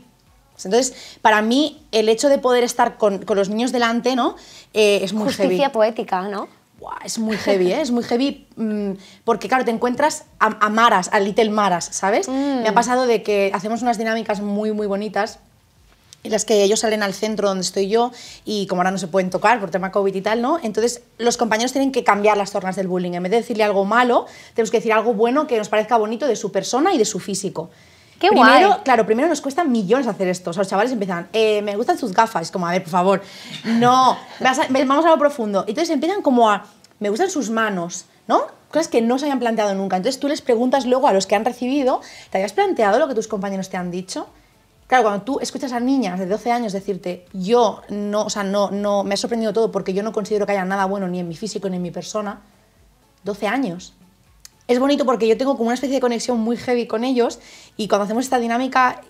entonces, para mí, el hecho de poder estar con, los niños delante, ¿no? Eh, es muy Justicia heavy. Justicia poética, ¿no? Buah, es muy heavy, ¿eh? es muy heavy mm, porque, claro, te encuentras a, Maras, a Little Maras, ¿sabes? Mm. Me ha pasado de que hacemos unas dinámicas muy, muy bonitas en las que ellos salen al centro donde estoy yo y como ahora no se pueden tocar por tema COVID y tal, ¿no? Entonces los compañeros tienen que cambiar las tornas del bullying. En vez de decirle algo malo, tenemos que decir algo bueno que nos parezca bonito de su persona y de su físico. Qué primero, Claro, primero nos cuesta millones hacer esto. O sea, los chavales empiezan, eh, me gustan sus gafas. Es como, a ver, por favor, no, vamos a lo profundo. Entonces empiezan como a, me gustan sus manos, ¿no? Cosas que no se habían planteado nunca. Entonces tú les preguntas luego a los que han recibido, ¿te habías planteado lo que tus compañeros te han dicho? Claro, cuando tú escuchas a niñas de 12 años decirte, yo no, o sea, no, no, me ha sorprendido todo porque yo no considero que haya nada bueno ni en mi físico ni en mi persona, 12 años. Es bonito porque yo tengo como una especie de conexión muy heavy con ellos y cuando hacemos esta dinámica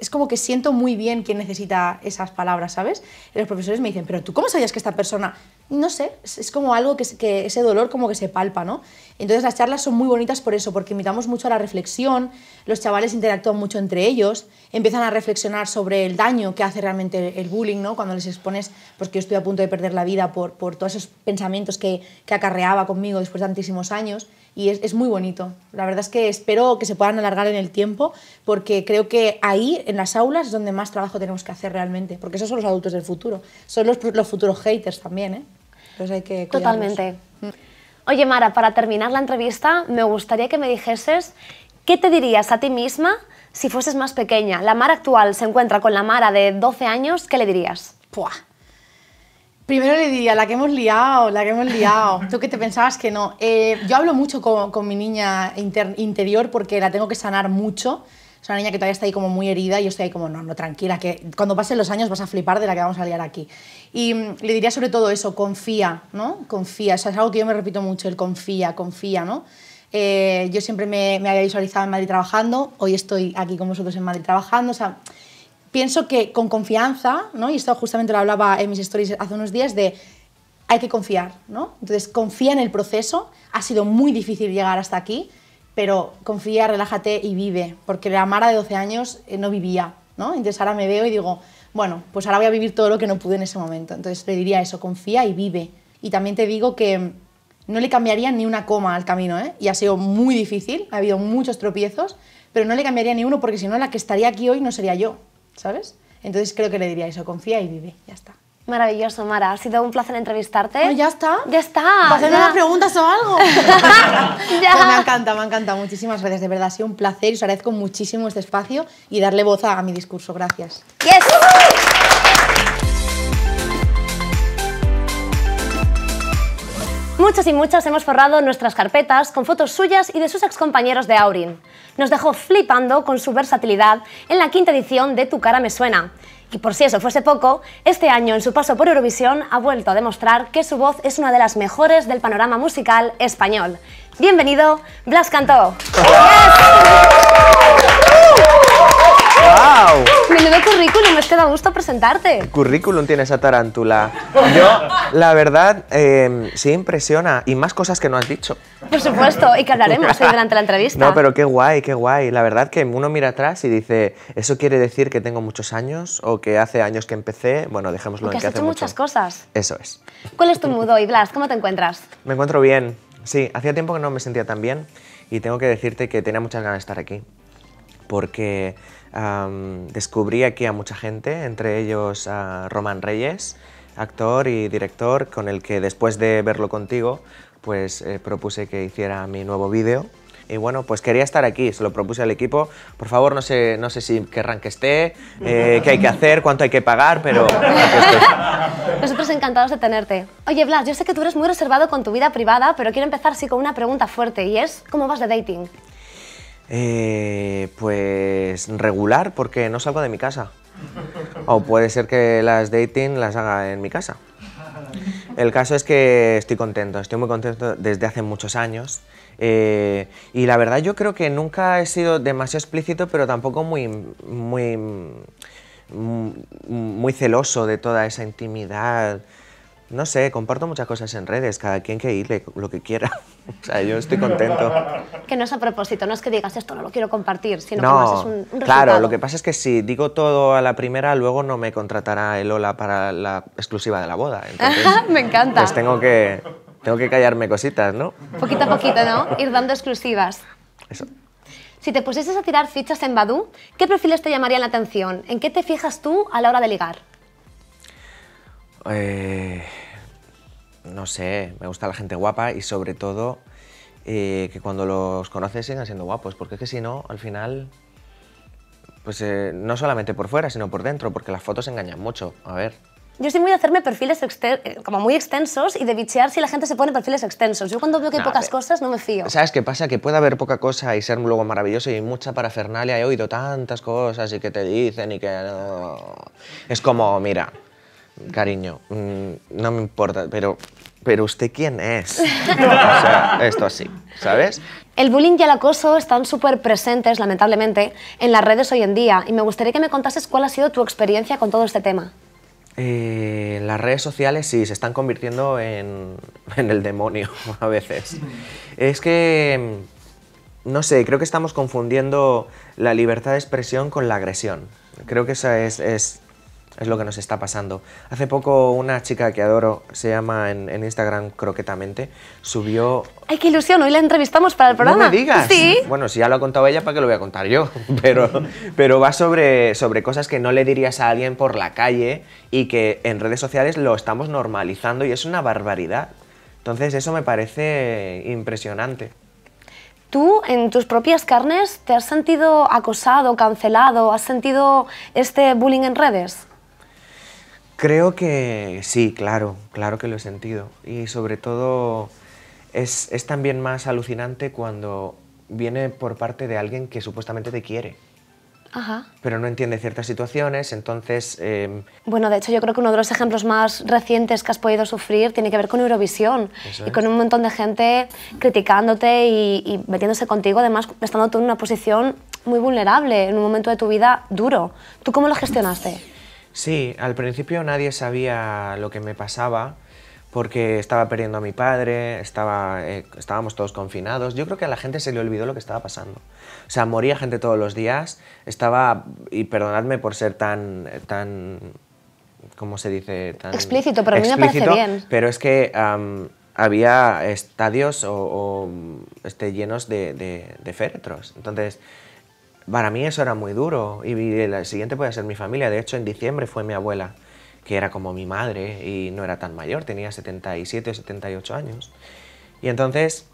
es como que siento muy bien quién necesita esas palabras, ¿sabes? Y los profesores me dicen, pero ¿tú cómo sabías que esta persona...? No sé, es como algo que, ese dolor como que se palpa, ¿no? Entonces las charlas son muy bonitas por eso, porque invitamos mucho a la reflexión, los chavales interactúan mucho entre ellos, empiezan a reflexionar sobre el daño que hace realmente el bullying, ¿no? Cuando les expones, pues que yo estoy a punto de perder la vida por, todos esos pensamientos que, que acarreaba conmigo después de tantísimos años y es, es, muy bonito. La verdad es que espero que se puedan alargar en el tiempo porque creo que ahí, en las aulas, es donde más trabajo tenemos que hacer realmente, porque esos son los adultos del futuro, son los, los futuros haters también, ¿eh? que Totalmente. Mm. Oye, Mara, para terminar la entrevista, me gustaría que me dijeses qué te dirías a ti misma si fueses más pequeña. La Mara actual se encuentra con la Mara de 12 años, ¿qué le dirías? ¡Puah! Primero le diría, la que hemos liado, la que hemos liado. Tú que te pensabas que no. Eh, yo hablo mucho con, con mi niña interior porque la tengo que sanar mucho. Es una niña que todavía está ahí como muy herida y yo estoy ahí como, no, no, tranquila, que cuando pasen los años vas a flipar de la que vamos a liar aquí. Y mm, le diría sobre todo eso, confía, ¿no? Confía, o sea, es algo que yo me repito mucho, el confía, confía, ¿no? Eh, yo siempre me, me, había visualizado en Madrid trabajando, hoy estoy aquí con vosotros en Madrid trabajando, o sea, pienso que con confianza, ¿no? y esto justamente lo hablaba en mis stories hace unos días, de hay que confiar, ¿no? Entonces confía en el proceso, ha sido muy difícil llegar hasta aquí, pero confía, relájate y vive, porque la Mara de 12 años eh, no vivía, ¿no? Entonces ahora me veo y digo, bueno, pues ahora voy a vivir todo lo que no pude en ese momento. Entonces le diría eso, confía y vive. Y también te digo que no le cambiaría ni una coma al camino, ¿eh? Y ha sido muy difícil, ha habido muchos tropiezos, pero no le cambiaría ni uno porque si no la que estaría aquí hoy no sería yo. ¿sabes? Entonces creo que le diría eso, confía y vive, ya está. Maravilloso, Mara. Ha sido un placer entrevistarte. Pues ya está. Ya está. a hacerme unas preguntas o algo? ya. Pues me encanta, me encanta. Muchísimas gracias. De verdad, ha sido un placer y os agradezco muchísimo este espacio y darle voz a, mi discurso. Gracias. Yes. Muchas y muchas hemos forrado nuestras carpetas con fotos suyas y de sus ex compañeros de Aurin. Nos dejó flipando con su versatilidad en la quinta edición de Tu cara me suena. Y por si eso fuese poco, este año en su paso por Eurovisión ha vuelto a demostrar que su voz es una de las mejores del panorama musical español. Bienvenido, Blas Cantó. ¡Wow! Menudo currículum, es que da gusto presentarte. currículum tiene esa tarántula. Yo, la verdad, em, sí impresiona. Y más cosas que no has dicho. Por supuesto, y que hablaremos hoy eh, durante la entrevista. No, pero qué guay, qué guay. La verdad que uno mira atrás y dice, ¿eso quiere decir que tengo muchos años o que hace años que empecé? Bueno, dejémoslo en que has hecho muchas cosas. Eso es. ¿Cuál es tu mood hoy, Blas? ¿Cómo te encuentras? Me encuentro bien. Sí, hacía tiempo que no me sentía tan bien y tengo que decirte que tenía muchas ganas de estar aquí porque descubrí aquí a mucha gente, entre ellos a Roman Reyes, actor y director, con el que después de verlo contigo, pues eh, propuse que hiciera mi nuevo vídeo. Y bueno, pues quería estar aquí, se lo propuse al equipo. Por favor, no sé, no sé si querrán que esté, eh, qué hay que hacer, cuánto hay que pagar, pero... Nosotros encantados de tenerte. Oye, Blas, yo sé que tú eres muy reservado con tu vida privada, pero quiero empezar sí con una pregunta fuerte y es, ¿cómo vas de dating? Eh, pues regular, porque no salgo de mi casa. O puede ser que las dating las haga en mi casa. El caso es que estoy contento, estoy muy contento desde hace muchos años. Eh, y la verdad yo creo que nunca he sido demasiado explícito, pero tampoco muy, muy, muy celoso de toda esa intimidad. No sé, comparto muchas cosas en redes, cada quien que irle lo que quiera. o sea, yo estoy contento. Que no es a propósito, no es que digas esto no lo quiero compartir, sino que es un, Claro, lo que pasa es que si digo todo a la primera, luego no me contratará el Ola para la exclusiva de la boda. me encanta. Pues tengo que, tengo que callarme cositas, ¿no? Poquito a poquito, ¿no? Ir dando exclusivas. Eso. Si te pusieses a tirar fichas en Badoo, ¿qué perfiles te llamarían la atención? ¿En qué te fijas tú a la hora de ligar? Eh, no sé, me gusta la gente guapa y sobre todo eh, que cuando los conoces sigan siendo guapos, porque es que si no, al final, pues eh, no solamente por fuera, sino por dentro, porque las fotos engañan mucho. A ver, yo estoy muy de hacerme perfiles como muy extensos y de bichear si la gente se pone perfiles extensos. Yo cuando veo que hay pocas cosas no me fío. ¿Sabes qué pasa? Que puede haber poca cosa y ser luego maravilloso y mucha parafernalia. He oído tantas cosas y que te dicen y que... Es como, mira, cariño, mm, no me importa, pero, pero ¿usted quién es? o sea, esto así, ¿sabes? El bullying y el acoso están súper presentes, lamentablemente, en las redes hoy en día y me gustaría que me contases cuál ha sido tu experiencia con todo este tema. Eh, las redes sociales sí, se están convirtiendo en, el demonio a veces. Es que, mm, no sé, creo que estamos confundiendo la libertad de expresión con la agresión. Creo que esa es es lo que nos está pasando. Hace poco una chica que adoro, se llama en, Instagram Croquetamente, subió... ¡Ay, qué ilusión! Hoy la entrevistamos para el programa. ¡No me digas! Sí. Bueno, si ya lo ha contado ella, ¿para qué lo voy a contar yo? Pero, pero va sobre, sobre cosas que no le dirías a alguien por la calle y que en redes sociales lo estamos normalizando y es una barbaridad. Entonces eso me parece impresionante. ¿Tú en tus propias carnes te has sentido acosado, cancelado, has sentido este bullying en redes? Creo que sí, claro, claro que lo he sentido. Y sobre todo es, también más alucinante cuando viene por parte de alguien que supuestamente te quiere. Ajá. pero no entiende ciertas situaciones, entonces... Em, bueno, de hecho yo creo que uno de los ejemplos más recientes que has podido sufrir tiene que ver con Eurovisión y con un montón de gente criticándote y, metiéndose contigo, además estando tú en una posición muy vulnerable, en un momento de tu vida duro. ¿Tú cómo lo gestionaste? Sí, al principio nadie sabía lo que me pasaba porque estaba perdiendo a mi padre, estaba, eh, estábamos todos confinados. Yo creo que a la gente se le olvidó lo que estaba pasando. O sea, moría gente todos los días, estaba, y perdonadme por ser tan, tan ¿cómo se dice? explícito, pero a mí me parece bien. Pero es que había estadios o, este, llenos de, de, de féretros. Entonces, para mí eso era muy duro y el siguiente puede ser mi familia. De hecho, en diciembre fue mi abuela, que era como mi madre y no era tan mayor, tenía 77 o 78 años. Y entonces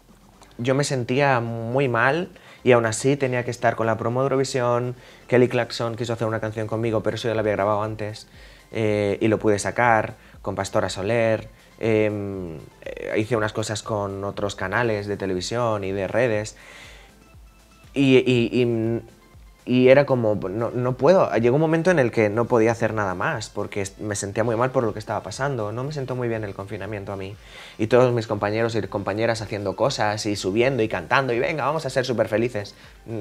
yo me sentía muy mal y aún así tenía que estar con la promo de Eurovisión. Kelly Clarkson quiso hacer una canción conmigo, pero eso ya la había grabado antes eh, y lo pude sacar con Pastora Soler. Em, eh, hice unas cosas con otros canales de televisión y de redes. y y era como, no, no, puedo. Llegó un momento en el que no podía hacer nada más porque me sentía muy mal por lo que estaba pasando. No me sentó muy bien el confinamiento a mí. Y todos mis compañeros y compañeras haciendo cosas y subiendo y cantando y venga, vamos a ser súper felices.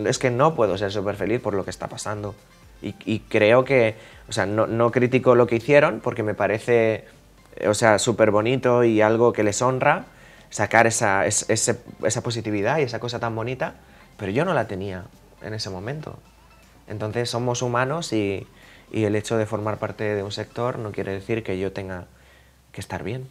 Es que no puedo ser súper feliz por lo que está pasando. Y, creo que, o sea, no, no critico lo que hicieron porque me parece, o sea, súper bonito y algo que les honra sacar esa, esa positividad y esa cosa tan bonita. Pero yo no la tenía en ese momento. Entonces somos humanos y, el hecho de formar parte de un sector no quiere decir que yo tenga que estar bien.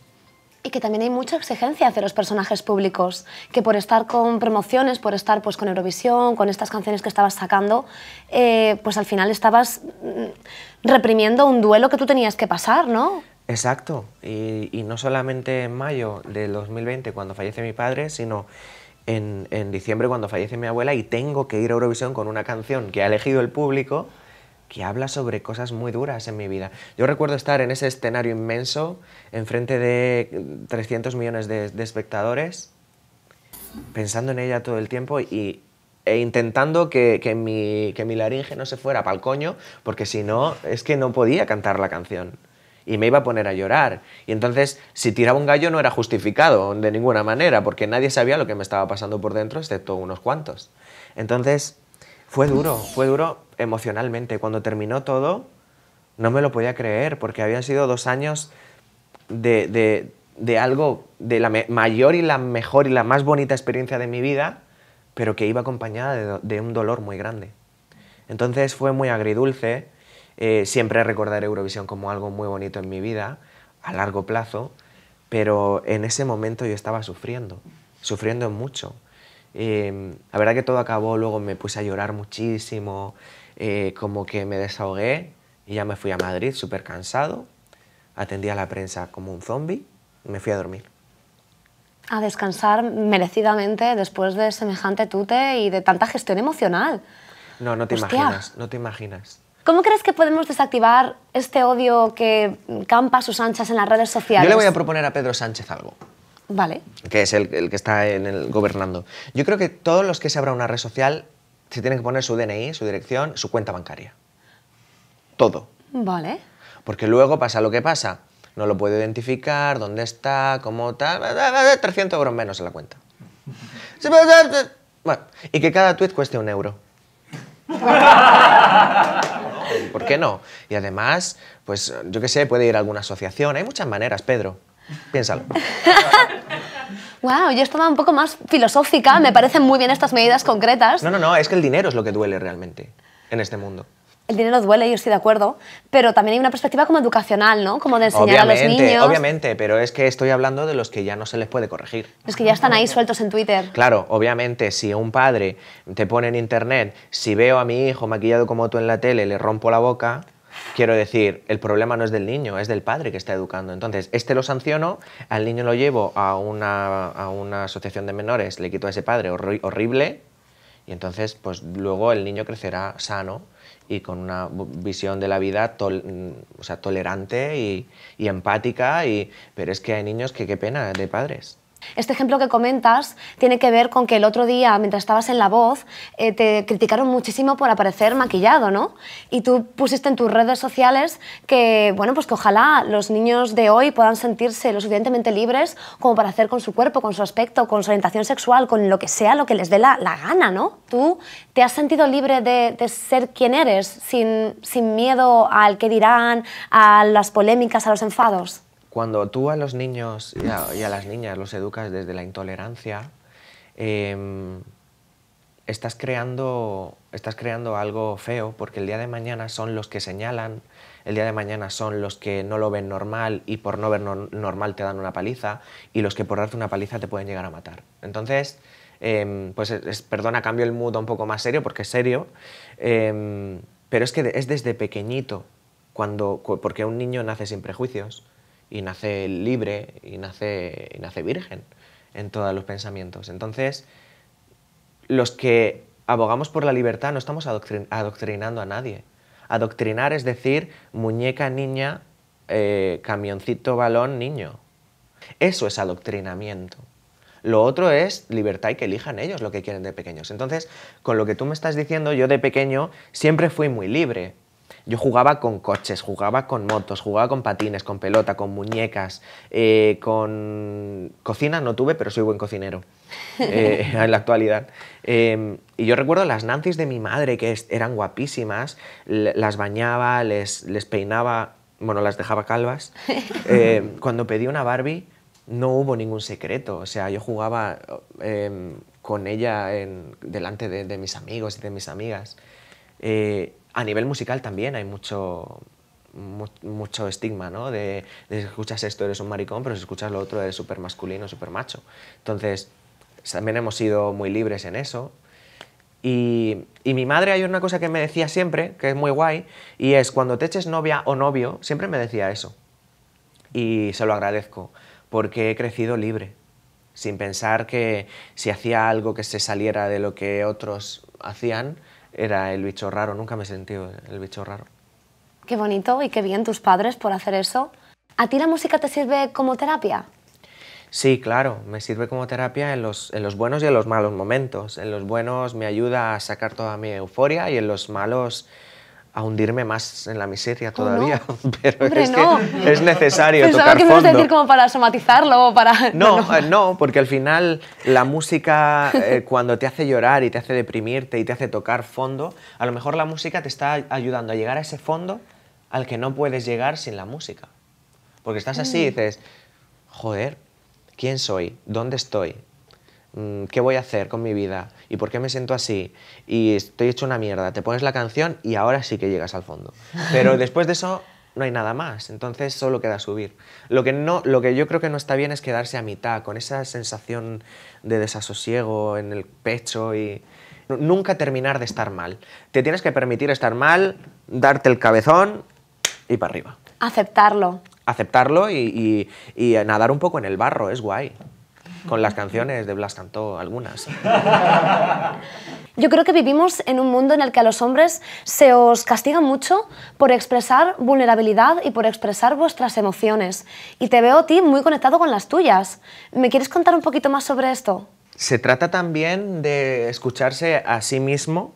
Y que también hay mucha exigencia hacia los personajes públicos, que por estar con promociones, por estar pues, con Eurovisión, con estas canciones que estabas sacando, eh, pues al final estabas mm, reprimiendo un duelo que tú tenías que pasar, ¿no? Exacto, y, y no solamente en mayo de 2020, cuando fallece mi padre, sino en, diciembre cuando fallece mi abuela y tengo que ir a Eurovisión con una canción que ha elegido el público que habla sobre cosas muy duras en mi vida. Yo recuerdo estar en ese escenario inmenso, enfrente de 300 millones de, espectadores, pensando en ella todo el tiempo e intentando que, mi, que mi laringe no se fuera pa'l coño, porque si no, es que no podía cantar la canción y me iba a poner a llorar. Y entonces, si tiraba un gallo no era justificado de ninguna manera, porque nadie sabía lo que me estaba pasando por dentro, excepto unos cuantos. Entonces, fue duro, fue duro emocionalmente. Cuando terminó todo, no me lo podía creer, porque habían sido dos años de, de, algo, de la mayor y la mejor y la más bonita experiencia de mi vida, pero que iba acompañada de un dolor muy grande. Entonces fue muy agridulce eh, siempre recordar Eurovisión como algo muy bonito en mi vida, a largo plazo, pero en ese momento yo estaba sufriendo, sufriendo mucho. Em, la verdad que todo acabó, luego me puse a llorar muchísimo, eh, como que me desahogué y ya me fui a Madrid súper cansado, atendí a la prensa como un zombie y me fui a dormir. A descansar merecidamente después de semejante tute y de tanta gestión emocional. No, no te imaginas, no te imaginas. ¿Cómo crees que podemos desactivar este odio que campa a sus anchas en las redes sociales? Yo le voy a proponer a Pedro Sánchez algo. Vale. Que es el, que está en el gobernando. Yo creo que todos los que se abra una red social se tienen que poner su DNI, su dirección, su cuenta bancaria. Todo. Vale. Porque luego pasa lo que pasa. No lo puedo identificar, dónde está, cómo tal. 300 euros menos en la cuenta. Bueno, y que cada tweet cueste un euro. ¿por qué no? Y además, pues yo qué sé, puede ir a alguna asociación. Hay muchas maneras, Pedro. Piénsalo. Wow, yo estaba un poco más filosófica. Me parecen muy bien estas medidas concretas. No, no, no, es que el dinero es lo que duele realmente en este mundo el dinero duele, yo estoy de acuerdo, pero también hay una perspectiva como educacional, ¿no? Como de enseñar a los niños. Obviamente, pero es que estoy hablando de los que ya no se les puede corregir. Es que ya están ahí sueltos en Twitter. Claro, obviamente, si un padre te pone en internet, si veo a mi hijo maquillado como tú en la tele, le rompo la boca, Quiero decir, el problema no es del niño, es del padre que está educando. Entonces, este lo sanciono, al niño lo llevo a una, asociación de menores, le quito a ese padre horrible, y entonces, pues luego el niño crecerá sano y con una visión de la vida o sea, tolerante y, y, empática, y, pero es que hay niños que qué pena de padres. Este ejemplo que comentas tiene que ver con que el otro día, mientras estabas en La Voz, eh, te criticaron muchísimo por aparecer maquillado, ¿no? Y tú pusiste en tus redes sociales que, bueno, pues que ojalá los niños de hoy puedan sentirse lo suficientemente libres como para hacer con su cuerpo, con su aspecto, con su orientación sexual, con lo que sea, lo que les dé la, gana, ¿no? Tú te has sentido libre de, ser quien eres, sin, sin miedo al que dirán, a las polémicas, a los enfados cuando tú a los niños y a, las niñas los educas desde la intolerancia, em, estás, creando, estás creando algo feo porque el día de mañana son los que señalan, el día de mañana son los que no lo ven normal y por no ver normal te dan una paliza y los que por darte una paliza te pueden llegar a matar. Entonces, em, pues perdona, cambio el mood un poco más serio porque es serio, em, pero es que es desde pequeñito, cuando, porque un niño nace sin prejuicios y nace libre y nace, nace virgen en todos los pensamientos. Entonces, los que abogamos por la libertad no estamos adoctrinando a nadie. Adoctrinar es decir, muñeca, niña, eh, camioncito, balón, niño. Eso es adoctrinamiento. Lo otro es libertad y que elijan ellos lo que quieren de pequeños. Entonces, con lo que tú me estás diciendo, yo de pequeño siempre fui muy libre. Yo jugaba con coches, jugaba con motos, jugaba con patines, con pelota, con muñecas, eh, con cocina no tuve, pero soy buen cocinero eh, en la actualidad. Em, y yo recuerdo las nancis de mi madre, que eran guapísimas, las bañaba, les, peinaba, bueno, las dejaba calvas. Em, cuando pedí una Barbie no hubo ningún secreto, o sea, yo jugaba em, con ella delante de, mis amigos y de mis amigas. Eh, a nivel musical también hay mucho, mucho estigma, ¿no? De, si escuchas esto eres un maricón, pero si escuchas lo otro eres súper masculino, súper macho. Entonces, también hemos sido muy libres en eso. Y, y, mi madre hay una cosa que me decía siempre, que es muy guay, y es cuando te eches novia o novio, siempre me decía eso. Y se lo agradezco, porque he crecido libre, sin pensar que si hacía algo que se saliera de lo que otros hacían, era el bicho raro, nunca me he sentido el bicho raro. Qué bonito y qué bien tus padres por hacer eso. ¿A ti la música te sirve como terapia? Sí, claro, me sirve como terapia en los, en los buenos y en los malos momentos. En los buenos me ayuda a sacar toda mi euforia y en los malos a hundirme más en la miseria todavía. Pero es, que es necesario tocar que me fondo. decir como para somatizarlo o para... No, eh, no, porque al final la música eh, cuando te hace llorar y te hace deprimirte y te hace tocar fondo, a lo mejor la música te está ayudando a llegar a ese fondo al que no puedes llegar sin la música. Porque estás así y mm. dices, joder, ¿quién soy? ¿Dónde estoy? Mm, qué voy a hacer con mi vida y por qué me siento así y estoy hecho una mierda, te pones la canción y ahora sí que llegas al fondo. Pero después de eso no hay nada más, entonces solo queda subir. Lo que, no, lo que yo creo que no está bien es quedarse a mitad, con esa sensación de desasosiego en el pecho y nunca terminar de estar mal. Te tienes que permitir estar mal, darte el cabezón y para arriba. Aceptarlo. Aceptarlo y, y nadar un poco en el barro, es guay con las canciones de Blas cantó algunas. Yo creo que vivimos en un mundo en el que a los hombres se os castiga mucho por expresar vulnerabilidad y por expresar vuestras emociones. Y te veo a ti muy conectado con las tuyas. ¿Me quieres contar un poquito más sobre esto? Se trata también de escucharse a sí mismo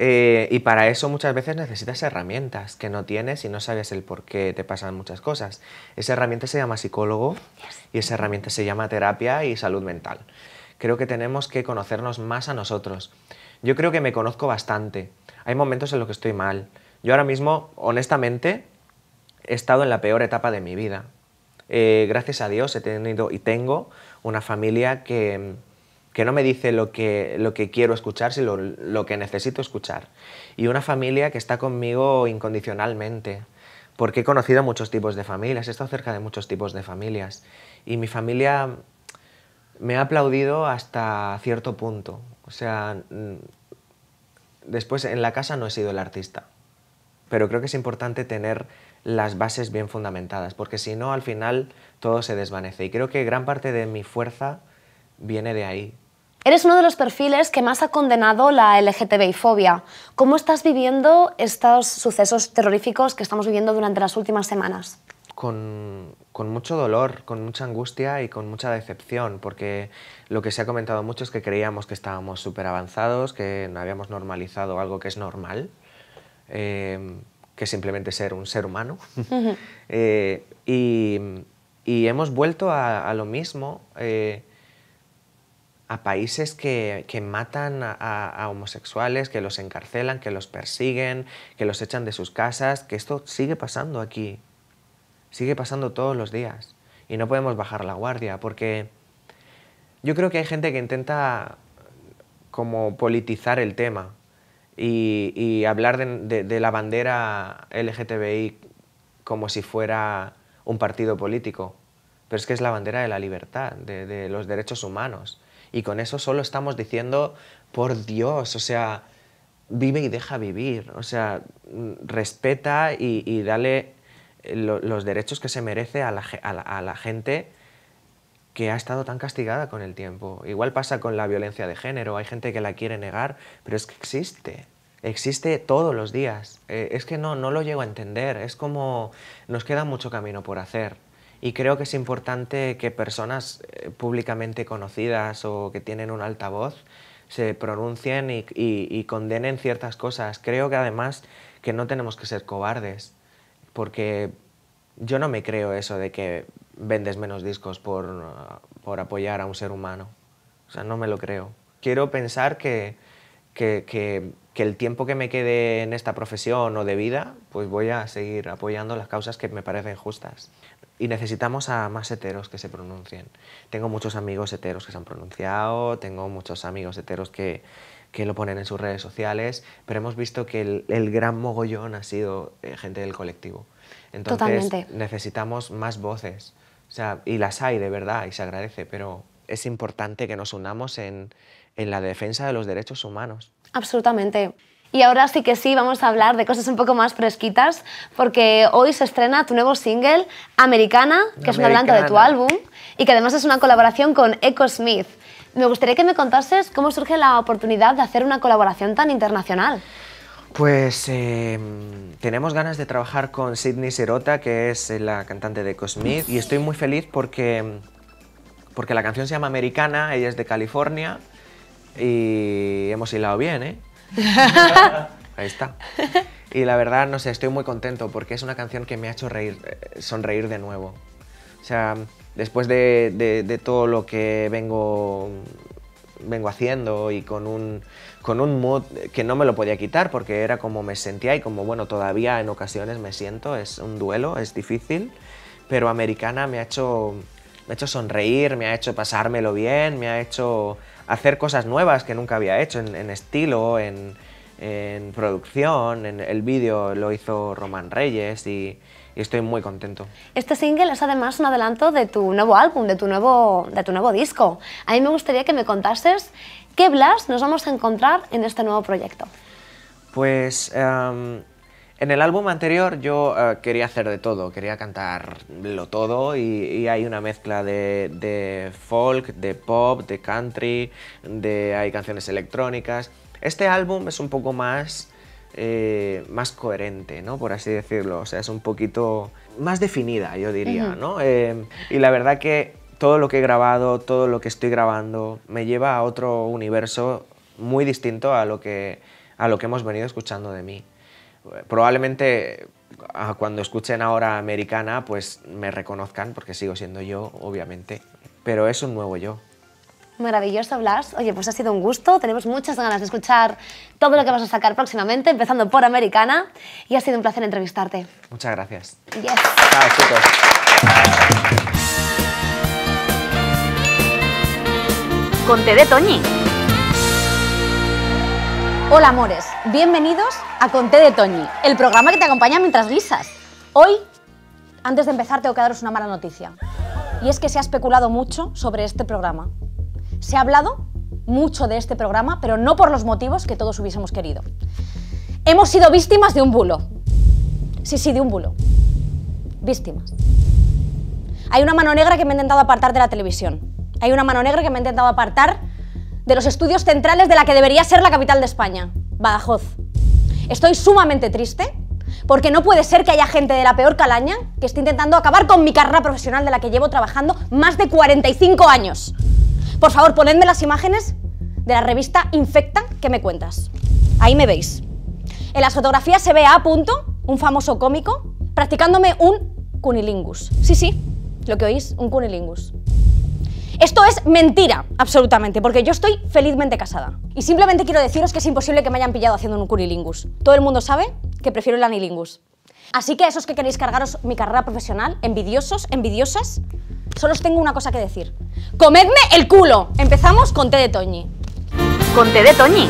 eh, y para eso muchas veces necesitas herramientas que no tienes y no sabes el por qué te pasan muchas cosas. Esa herramienta se llama psicólogo y esa herramienta se llama terapia y salud mental. Creo que tenemos que conocernos más a nosotros. Yo creo que me conozco bastante. Hay momentos en los que estoy mal. Yo ahora mismo, honestamente, he estado en la peor etapa de mi vida. Eh, gracias a Dios he tenido y tengo una familia que, que no me dice lo que, quiero escuchar, sino lo, que necesito escuchar. Y una familia que está conmigo incondicionalmente, porque he conocido muchos tipos de familias, he estado cerca de muchos tipos de familias. Y mi familia me ha aplaudido hasta cierto punto. O sea, mm, después en la casa no he sido el artista. Pero creo que es importante tener las bases bien fundamentadas, porque si no, al final todo se desvanece. Y creo que gran parte de mi fuerza viene de ahí, Eres uno de los perfiles que más ha condenado la LGTBI-fobia. ¿Cómo estás viviendo estos sucesos terroríficos que estamos viviendo durante las últimas semanas? Con, mucho dolor, con mucha angustia y con mucha decepción, porque lo que se ha comentado mucho es que creíamos que estábamos súper avanzados, que no habíamos normalizado algo que es normal, em, que simplemente ser un ser humano. Eh, y, hemos vuelto a, lo mismo. Eh, a países que, matan a, homosexuales, que los encarcelan, que los persiguen, que los echan de sus casas, que esto sigue pasando aquí, sigue pasando todos los días. Y no podemos bajar la guardia, porque yo creo que hay gente que intenta como politizar el tema y, hablar de, la bandera LGTBI como si fuera un partido político, pero es que es la bandera de la libertad, de los derechos humanos. Y con eso solo estamos diciendo, por Dios, o sea, vive y deja vivir, o sea, respeta y, dale eh, los derechos que se merece a la, gente que ha estado tan castigada con el tiempo. Igual pasa con la violencia de género, hay gente que la quiere negar, pero es que existe. Existe todos los días. Eh, es que no, no lo llego a entender. Es como nos queda mucho camino por hacer y creo que es importante que personas eh, públicamente conocidas o que tienen un altavoz se pronuncien y, condenen ciertas cosas. Creo que además que no tenemos que ser cobardes, porque yo no me creo eso de que vendes menos discos por, por apoyar a un ser humano. O sea, no me lo creo. Quiero pensar que, que, que el tiempo que me quede en esta profesión o de vida, pues voy a seguir apoyando las causas que me parecen justas y necesitamos a más heteros que se pronuncien. Tengo muchos amigos heteros que se han pronunciado, tengo muchos amigos heteros que, lo ponen en sus redes sociales, pero hemos visto que el, gran mogollón ha sido eh, gente del colectivo. Entonces necesitamos más voces. y las hay de verdad y se agradece, pero es importante que nos unamos en, en la defensa de los derechos humanos. Absolutamente. Y ahora sí que sí, vamos a hablar de cosas un poco más fresquitas, porque hoy se estrena tu nuevo single, Americana, que es una blanca de tu álbum, y que además es una colaboración con Echo Smith. Me gustaría que me contases cómo surge la oportunidad de hacer una colaboración tan internacional. Pues eh, tenemos ganas de trabajar con Sidney Sirota, que es eh, la cantante de Echo Smith, y estoy muy feliz porque, porque la canción se llama Americana, ella es de California, y hemos hilado bien, ¿eh? Ahí está. Y la verdad, no sé, estoy muy contento porque es una canción que me ha hecho reír, eh, sonreír de nuevo. O sea, después de, todo lo que vengo, vengo haciendo y con un, con un mood que no me lo podía quitar porque era como me sentía y como, bueno, todavía en ocasiones me siento, es un duelo, es difícil, pero Americana me ha hecho, me ha hecho sonreír, me ha hecho pasármelo bien, me ha hecho hacer cosas nuevas que nunca había hecho, en, estilo, en, producción, en el vídeo lo hizo Román Reyes y, estoy muy contento. Este single es además un adelanto de tu nuevo álbum, de tu nuevo, de tu nuevo disco. A mí me gustaría que me contases qué Blas nos vamos a encontrar en este nuevo proyecto. Pues... Em, en el álbum anterior yo eh, quería hacer de todo, quería cantarlo todo y, hay una mezcla de, folk, de pop, de country, de, hay canciones electrónicas. Este álbum es un poco más, eh, más coherente, ¿no? Por así decirlo, o sea, es un poquito más definida, yo diría, ¿no? Eh, y la verdad que todo lo que he grabado, todo lo que estoy grabando, me lleva a otro universo muy distinto a lo que, a lo que hemos venido escuchando de mí probablemente ah, cuando escuchen ahora americana, pues me reconozcan, porque sigo siendo yo, obviamente, pero es un nuevo yo. Maravilloso, Blas. Oye, pues ha sido un gusto. Tenemos muchas ganas de escuchar todo lo que vas a sacar próximamente, empezando por Americana. Y ha sido un placer entrevistarte. Muchas gracias. Yes. Chao, chicos. Con de Toñi. Hola amores, bienvenidos a Conté de Toñi, el programa que te acompaña mientras guisas. Hoy, antes de empezar, tengo que daros una mala noticia. Y es que se ha especulado mucho sobre este programa. Se ha hablado mucho de este programa, pero no por los motivos que todos hubiésemos querido. Hemos sido víctimas de un bulo. Sí, sí, de un bulo. Víctimas. Hay una mano negra que me ha intentado apartar de la televisión. Hay una mano negra que me ha intentado apartar de los estudios centrales de la que debería ser la capital de España, Badajoz. Estoy sumamente triste porque no puede ser que haya gente de la peor calaña que esté intentando acabar con mi carrera profesional de la que llevo trabajando más de 45 años. Por favor, ponedme las imágenes de la revista Infecta que me cuentas. Ahí me veis. En las fotografías se ve a punto, un famoso cómico, practicándome un cunilingus. Sí, sí, lo que oís, un cunilingus. Esto es mentira, absolutamente, porque yo estoy felizmente casada. Y simplemente quiero deciros que es imposible que me hayan pillado haciendo un curilingus. Todo el mundo sabe que prefiero el anilingus. Así que a esos que queréis cargaros mi carrera profesional, envidiosos, envidiosas, solo os tengo una cosa que decir. ¡Comedme el culo! Empezamos con té de Toñi. ¿Con té de Toñi?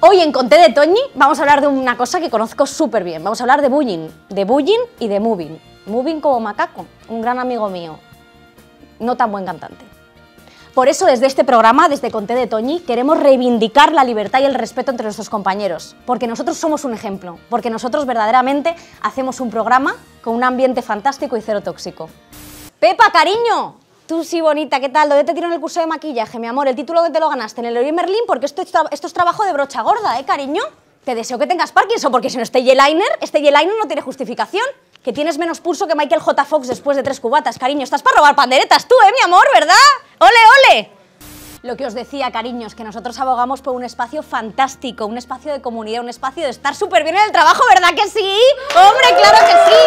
Hoy en Con té de Toñi vamos a hablar de una cosa que conozco súper bien. Vamos a hablar de bullying, de bullying y de moving. Moving como Macaco, un gran amigo mío, no tan buen cantante. Por eso desde este programa, desde Conté de Toñi, queremos reivindicar la libertad y el respeto entre nuestros compañeros, porque nosotros somos un ejemplo, porque nosotros verdaderamente hacemos un programa con un ambiente fantástico y cero tóxico. Pepa, cariño, Tú sí, bonita, ¿qué tal? ¿Dónde te tiró en el curso de maquillaje, mi amor? El título que te lo ganaste en el Leroy Merlin, porque esto, esto, es trabajo de brocha gorda, ¿eh, cariño? Te deseo que tengas Parkinson, porque si no este eyeliner, este eyeliner no tiene justificación. Que tienes menos pulso que Michael J. Fox después de tres cubatas, cariño. Estás para robar panderetas tú, ¿eh, mi amor? ¿Verdad? ¡Ole, ole! lo que os decía, cariños, que nosotros abogamos por un espacio fantástico, un espacio de comunidad, un espacio de estar súper bien en el trabajo, ¿verdad que sí? Hombre, claro que sí.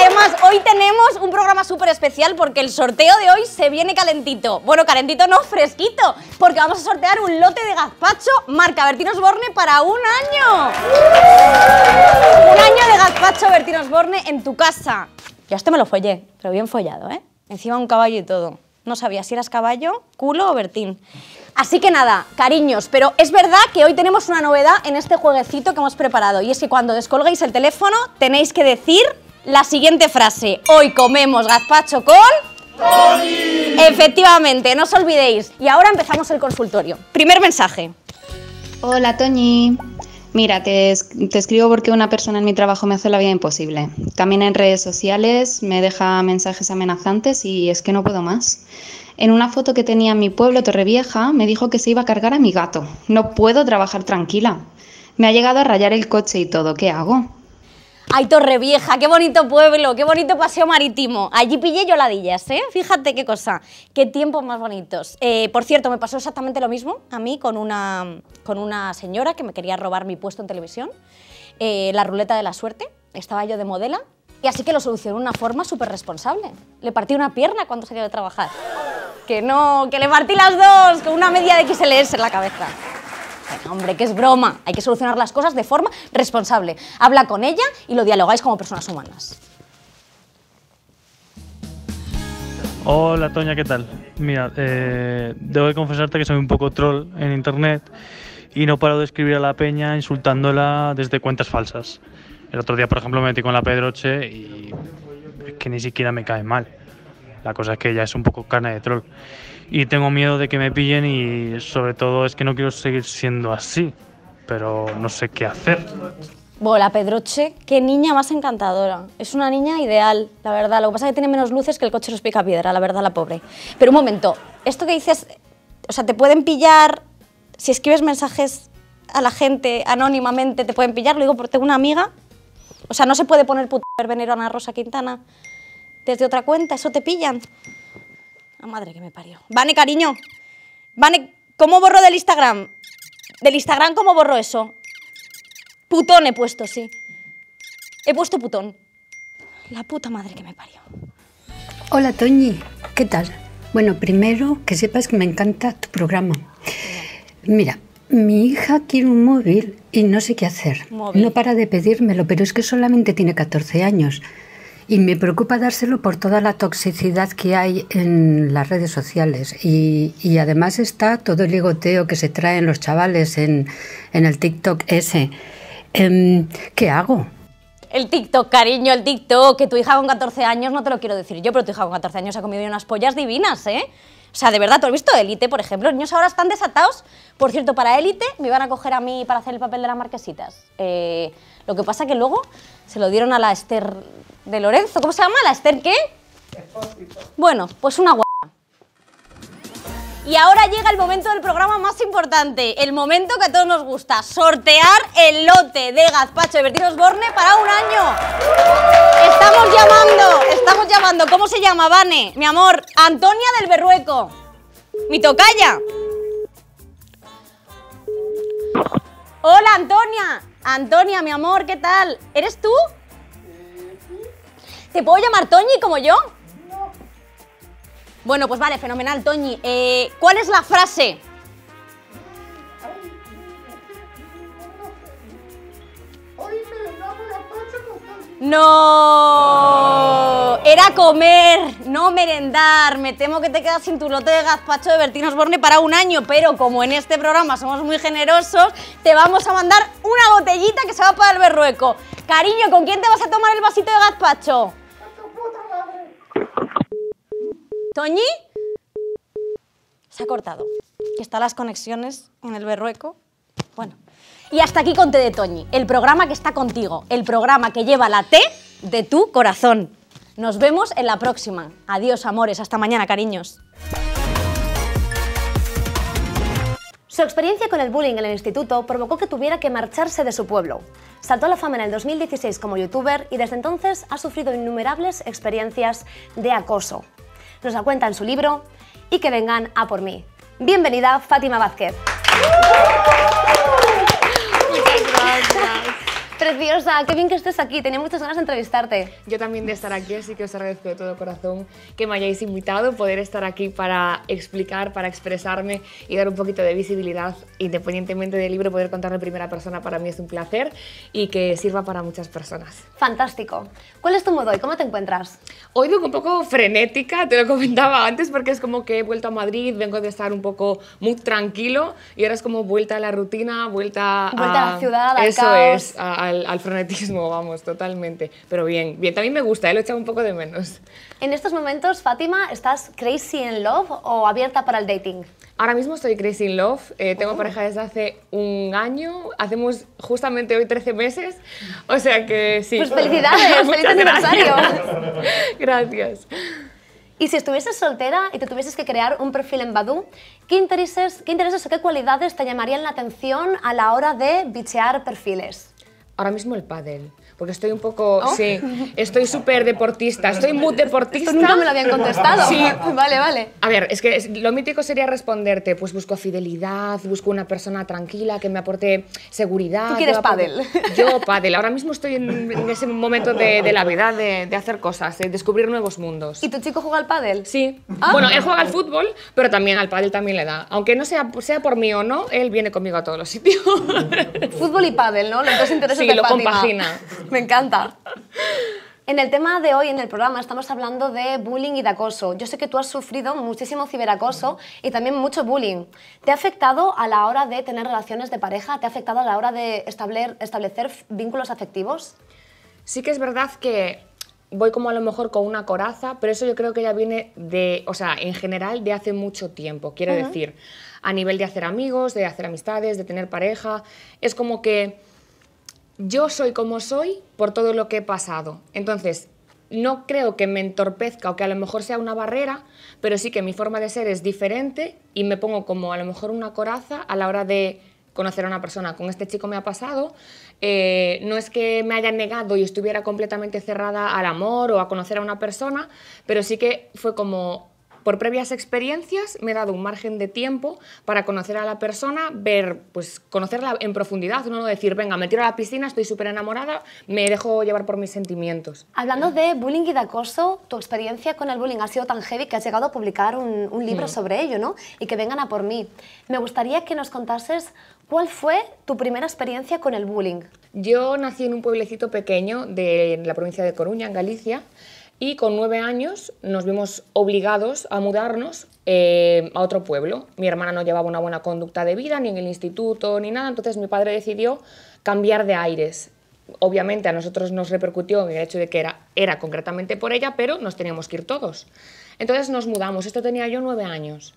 Además, hoy tenemos un programa súper especial porque el sorteo de hoy se viene calentito. Bueno, calentito no, fresquito, porque vamos a sortear un lote de gazpacho marca Bertinos Borne para un año. Un año de gazpacho Bertinos Borne en tu casa. Ya este me lo follé, pero bien follado, ¿eh? Encima un caballo y todo. No sabía si eras caballo, culo o Bertín. Así que nada, cariños, pero es verdad que hoy tenemos una novedad en este jueguecito que hemos preparado y es que cuando descolguéis el teléfono tenéis que decir la siguiente frase. Hoy comemos gazpacho con... Efectivamente, no os olvidéis. Y ahora empezamos el consultorio. Primer mensaje. Hola, Toñi. Mira, te, escribo porque una persona en mi trabajo me hace la vida imposible. Camina en redes sociales, me deja mensajes amenazantes y es que no puedo más. En una foto que tenía en mi pueblo, Torrevieja, me dijo que se iba a cargar a mi gato. No puedo trabajar tranquila. Me ha llegado a rayar el coche y todo. ¿Qué hago? Ay, Torrevieja, qué bonito pueblo, qué bonito paseo marítimo. Allí pillé yo ladillas, ¿eh? Fíjate qué cosa, qué tiempos más bonitos. Eh, por cierto, me pasó exactamente lo mismo a mí con una, señora que me quería robar mi puesto en televisión, eh, la ruleta de la suerte. Estaba yo de modela y así que lo solucionó de una forma súper responsable. Le partí una pierna cuando se de trabajar. Que no, que le partí las dos con una media de XLS en la cabeza hombre, que es broma. Hay que solucionar las cosas de forma responsable. Habla con ella y lo dialogáis como personas humanas. Hola Toña, ¿qué tal? Mira, eh, debo de confesarte que soy un poco troll en internet y no paro de escribir a la peña insultándola desde cuentas falsas. El otro día, por ejemplo, me metí con la Pedroche y es que ni siquiera me cae mal. La cosa es que ella es un poco carne de troll y tengo miedo de que me pillen y sobre todo es que no quiero seguir siendo así, pero no sé qué hacer. Hola Pedroche, qué niña más encantadora. Es una niña ideal, la verdad. Lo que pasa es que tiene menos luces que el coche los pica piedra, la verdad, la pobre. Pero un momento, esto que dices, o sea, te pueden pillar si escribes mensajes a la gente anónimamente, te pueden pillar. Lo digo porque tengo una amiga, o sea, no se puede poner puto venero a una Rosa Quintana desde otra cuenta, eso te pillan. La ah, madre que me parió. Vane, cariño. Vane, ¿cómo borro del Instagram? Del Instagram, ¿cómo borro eso? Putón he puesto, sí. He puesto putón. La puta madre que me parió. Hola, Toñi. ¿Qué tal? Bueno, primero que sepas que me encanta tu programa. Mira, mi hija quiere un móvil y no sé qué hacer. No para de pedírmelo, pero es que solamente tiene 14 años. Y me preocupa dárselo por toda la toxicidad que hay en las redes sociales. Y, además está todo el ligoteo que se traen los chavales en, el TikTok ese. Em, ¿Qué hago? El TikTok, cariño, el TikTok, que tu hija con 14 años, no te lo quiero decir yo, pero tu hija con 14 años ha comido unas pollas divinas, ¿eh? O sea, de verdad, ¿tú has visto Élite, por ejemplo? Los niños ahora están desatados. Por cierto, para Élite me iban a coger a mí para hacer el papel de las marquesitas. Eh, lo que pasa que luego se lo dieron a la Esther de Lorenzo. ¿Cómo se llama? ¿La Esther qué? Bueno, pues una guapa. Y ahora llega el momento del programa más importante, el momento que a todos nos gusta, sortear el lote de gazpacho de vertidos Borne para un año. Estamos llamando, estamos llamando, ¿cómo se llama, Vane? Mi amor, Antonia del Berrueco, mi tocaya. Hola, Antonia. Antonia, mi amor, ¿qué tal? ¿Eres tú? Eh, ¿Te puedo llamar Toñi como yo? Bueno, pues vale, fenomenal, Toñi. Eh, ¿Cuál es la frase? No, ah. era comer, no merendar. Me temo que te quedas sin tu lote de gazpacho de Bertín Osborne para un año, pero como en este programa somos muy generosos, te vamos a mandar una botellita que se va para el berrueco. Cariño, ¿con quién te vas a tomar el vasito de gazpacho? Toñi se ha cortado. Que están las conexiones en el berrueco. Bueno. Y hasta aquí con T de Toñi, el programa que está contigo, el programa que lleva la T de tu corazón. Nos vemos en la próxima. Adiós, amores. Hasta mañana, cariños. Su experiencia con el bullying en el instituto provocó que tuviera que marcharse de su pueblo. Saltó a la fama en el 2016 como youtuber y desde entonces ha sufrido innumerables experiencias de acoso nos la cuenta en su libro y que vengan a por mí. Bienvenida, Fátima Vázquez. ¡Uh! Preciosa, qué bien que estés aquí. Tenía muchas ganas de entrevistarte. Yo también de estar aquí, así que os agradezco de todo corazón que me hayáis invitado, poder estar aquí para explicar, para expresarme y dar un poquito de visibilidad, independientemente del libro, poder contar en primera persona para mí es un placer y que sirva para muchas personas. Fantástico. ¿Cuál es tu modo hoy? ¿Cómo te encuentras? Hoy vengo un poco frenética, te lo comentaba antes, porque es como que he vuelto a Madrid, vengo de estar un poco muy tranquilo y ahora es como vuelta a la rutina, vuelta, vuelta a, la ciudad, al Eso es al, frenetismo, vamos, totalmente. Pero bien, bien, también me gusta, ¿eh? lo he un poco de menos. En estos momentos, Fátima, ¿estás crazy in love o abierta para el dating? Ahora mismo estoy crazy in love, eh, tengo oh. pareja desde hace un año, hacemos justamente hoy 13 meses, o sea que sí. Pues felicidades, feliz aniversario. gracias. Y si estuvieses soltera y te tuvieses que crear un perfil en Badoo, ¿qué intereses, ¿qué intereses o qué cualidades te llamarían la atención a la hora de bichear perfiles? Ahora mismo el pádel, porque estoy un poco, ¿Oh? sí, estoy súper deportista, estoy muy deportista. nunca me lo habían contestado. Sí, vale, vale. A ver, es que lo mítico sería responderte, pues busco fidelidad, busco una persona tranquila que me aporte seguridad. ¿Tú quieres pádel? Yo pádel. Ahora mismo estoy en, ese momento de, la vida de, hacer cosas, de descubrir nuevos mundos. ¿Y tu chico juega al pádel? Sí. Ah. Bueno, él juega al fútbol, pero también al pádel también le da. Aunque no sea, sea por mí o no, él viene conmigo a todos los sitios. Fútbol y pádel, ¿no? Los dos intereses sí, lo compagina. Me encanta. En el tema de hoy, en el programa, estamos hablando de bullying y de acoso. Yo sé que tú has sufrido muchísimo ciberacoso y también mucho bullying. ¿Te ha afectado a la hora de tener relaciones de pareja? ¿Te ha afectado a la hora de establecer, vínculos afectivos? Sí que es verdad que voy como a lo mejor con una coraza, pero eso yo creo que ya viene de, o sea, en general de hace mucho tiempo. Quiero decir, a nivel de hacer amigos, de hacer amistades, de tener pareja, es como que yo soy como soy por todo lo que he pasado. Entonces, no creo que me entorpezca o que a lo mejor sea una barrera, pero sí que mi forma de ser es diferente y me pongo como a lo mejor una coraza a la hora de conocer a una persona. Con este chico me ha pasado, eh, no es que me haya negado y estuviera completamente cerrada al amor o a conocer a una persona, pero sí que fue como por previas experiencias me he dado un margen de tiempo para conocer a la persona, ver, pues conocerla en profundidad, no decir, venga, me tiro a la piscina, estoy súper enamorada, me dejo llevar por mis sentimientos. Hablando de bullying y de acoso, tu experiencia con el bullying ha sido tan heavy que has llegado a publicar un, libro mm. sobre ello, ¿no? Y que vengan a por mí. Me gustaría que nos contases ¿Cuál fue tu primera experiencia con el bullying? Yo nací en un pueblecito pequeño de la provincia de Coruña, en Galicia, y con nueve años nos vimos obligados a mudarnos eh, a otro pueblo. Mi hermana no llevaba una buena conducta de vida, ni en el instituto, ni nada, entonces mi padre decidió cambiar de aires. Obviamente a nosotros nos repercutió el hecho de que era, era concretamente por ella, pero nos teníamos que ir todos. Entonces nos mudamos, esto tenía yo nueve años.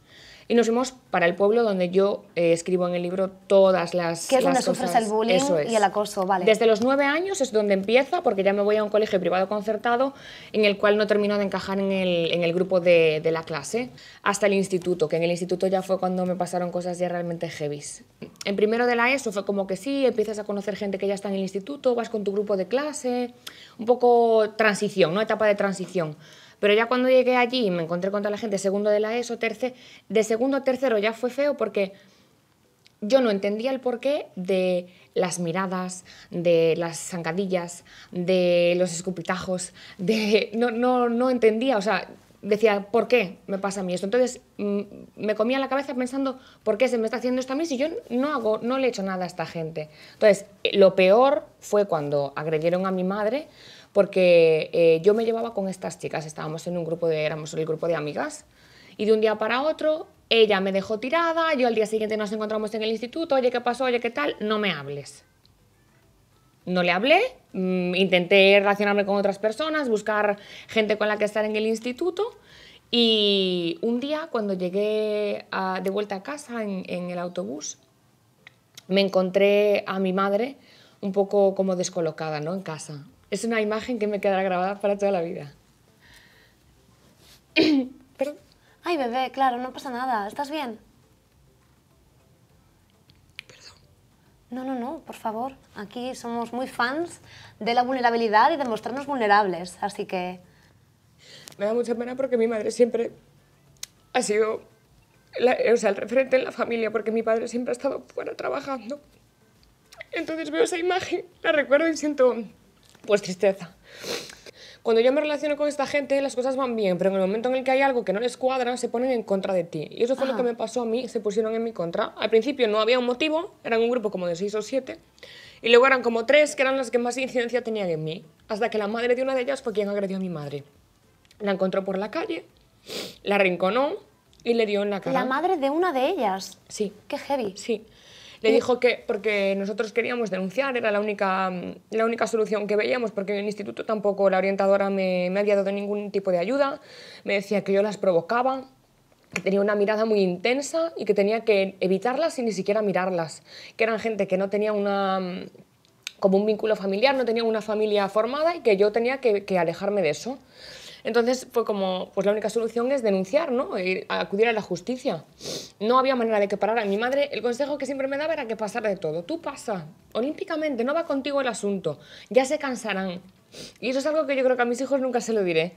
Y nos fuimos para el pueblo donde yo eh, escribo en el libro todas las. ¿Qué es donde cosas. sufres el bullying y el acoso, vale. Desde los nueve años es donde empieza, porque ya me voy a un colegio privado concertado en el cual no termino de encajar en el, en el grupo de, de, la clase, hasta el instituto, que en el instituto ya fue cuando me pasaron cosas ya realmente heavies. En primero de la ESO fue como que sí, empiezas a conocer gente que ya está en el instituto, vas con tu grupo de clase, un poco transición, ¿no? Etapa de transición. Pero ya cuando llegué allí y me encontré con toda la gente, segundo de la ESO, tercero, de segundo a tercero ya fue feo porque yo no entendía el porqué de las miradas, de las zancadillas, de los escupitajos, de... No, entendía, o sea, decía, ¿por qué me pasa a mí esto? Entonces mm, me comía la cabeza pensando, ¿por qué se me está haciendo esto a mí si yo no hago, no le he hecho nada a esta gente? Entonces, eh, lo peor fue cuando agredieron a mi madre porque eh, yo me llevaba con estas chicas, estábamos en un grupo de, éramos el grupo de amigas, y de un día para otro ella me dejó tirada, yo al día siguiente nos encontramos en el instituto, oye, ¿qué pasó? Oye, ¿qué tal? No me hables. No le hablé, mm, intenté relacionarme con otras personas, buscar gente con la que estar en el instituto. Y un día, cuando llegué ah, de vuelta a casa en, en, el autobús, me encontré a mi madre un poco como descolocada, ¿no? En casa es una imagen que me quedará grabada para toda la vida. Perdón. Ay, bebé, claro, no pasa nada. ¿Estás bien? Perdón. No, no, no, por favor. Aquí somos muy fans de la vulnerabilidad y de mostrarnos vulnerables, así que... Me da mucha pena porque mi madre siempre ha sido o sea, el referente en la familia, porque mi padre siempre ha estado fuera trabajando. Entonces veo esa imagen, la recuerdo y siento pues tristeza. Cuando yo me relaciono con esta gente, las cosas van bien, pero en el momento en el que hay algo que no les cuadra, se ponen en contra de ti. Y eso fue lo que me pasó a mí, se pusieron en mi contra. Al principio no había un motivo, eran un grupo como de seis o siete, y luego eran como tres que eran las que más incidencia tenían en mí, hasta que la madre de una de ellas fue quien agredió a mi madre. La encontró por la calle, la arrinconó y le dio en la cara. La madre de una de ellas. Sí. Qué heavy. Sí. Le eh. dijo que, porque nosotros queríamos denunciar, era la única, la única solución que veíamos, porque en el instituto tampoco la orientadora me, había dado ningún tipo de ayuda, me decía que yo las provocaba, que tenía una mirada muy intensa y que tenía que evitarlas y ni siquiera mirarlas, que eran gente que no tenía una como un vínculo familiar, no tenía una familia formada y que yo tenía que alejarme de eso. Entonces como, pues la única solución es denunciar, ¿no? E ir acudir a la justicia. No había manera de que parara. Mi madre, el consejo que siempre me daba era que pasara de todo. Tú pasa, olímpicamente, no va contigo el asunto. Ya se cansarán. Y eso es algo que yo creo que a mis hijos nunca se lo diré.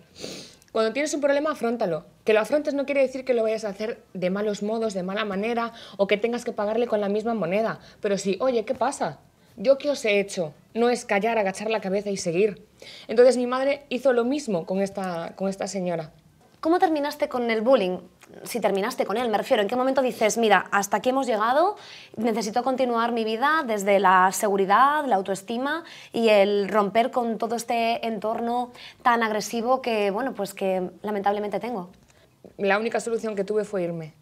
Cuando tienes un problema, afrontalo. Que lo afrontes no quiere decir que lo vayas a hacer de malos modos, de mala manera, o que tengas que pagarle con la misma moneda. Pero sí, oye, ¿qué pasa? ¿Yo qué os he hecho? no es callar, agachar la cabeza y seguir. Entonces mi madre hizo lo mismo con esta, con esta señora. ¿Cómo terminaste con el bullying? Si terminaste con él, me refiero, ¿en qué momento dices, mira, hasta aquí hemos llegado, necesito continuar mi vida desde la seguridad, la autoestima y el romper con todo este entorno tan agresivo que, bueno, pues que lamentablemente tengo? La única solución que tuve fue irme,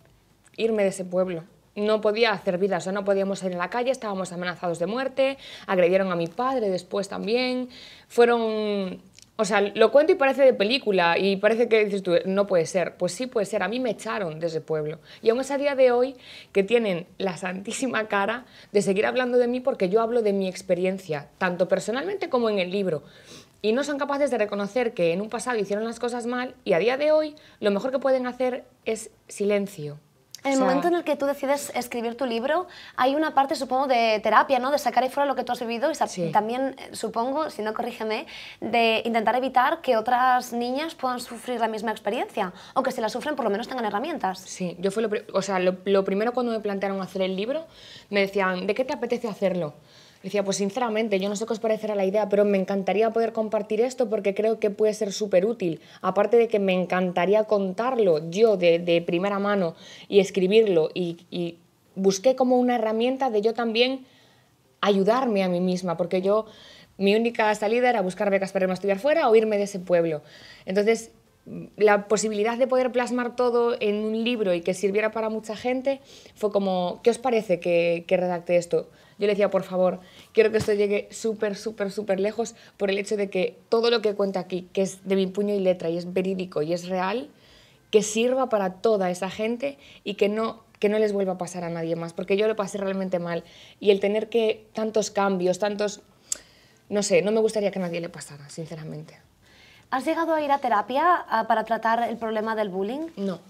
irme de ese pueblo no podía hacer vida, o sea, no podíamos salir a la calle, estábamos amenazados de muerte, agredieron a mi padre después también, fueron... O sea, lo cuento y parece de película y parece que dices tú, no puede ser. Pues sí puede ser, a mí me echaron desde ese pueblo. Y aún es a día de hoy que tienen la santísima cara de seguir hablando de mí porque yo hablo de mi experiencia, tanto personalmente como en el libro y no son capaces de reconocer que en un pasado hicieron las cosas mal y a día de hoy lo mejor que pueden hacer es silencio. En el momento en el que tú decides escribir tu libro, hay una parte, supongo, de terapia, ¿no? De sacar ahí fuera lo que tú has vivido y también, eh, supongo, si no corrígeme, de intentar evitar que otras niñas puedan sufrir la misma experiencia o que si la sufren por lo menos tengan herramientas. Sí, yo fue lo, o sea, lo primero cuando me plantearon hacer el libro, me decían, ¿de qué te apetece hacerlo? decía, pues sinceramente, yo no sé qué os parecerá la idea, pero me encantaría poder compartir esto porque creo que puede ser súper útil. Aparte de que me encantaría contarlo yo de, primera mano y escribirlo y, busqué como una herramienta de yo también ayudarme a mí misma, porque yo mi única salida era buscar becas para irme estudiar fuera o irme de ese pueblo. Entonces, la posibilidad de poder plasmar todo en un libro y que sirviera para mucha gente fue como, ¿qué os parece que, que redacte esto? Yo le decía, por favor, quiero que esto llegue súper, súper, súper lejos por el hecho de que todo lo que cuenta aquí, que es de mi puño y letra y es verídico y es real, que sirva para toda esa gente y que no que no les vuelva a pasar a nadie más, porque yo lo pasé realmente mal. Y el tener que tantos cambios, tantos... No sé, no me gustaría que a nadie le pasara, sinceramente. ¿Has llegado a ir a terapia ah, para tratar el problema del bullying? No.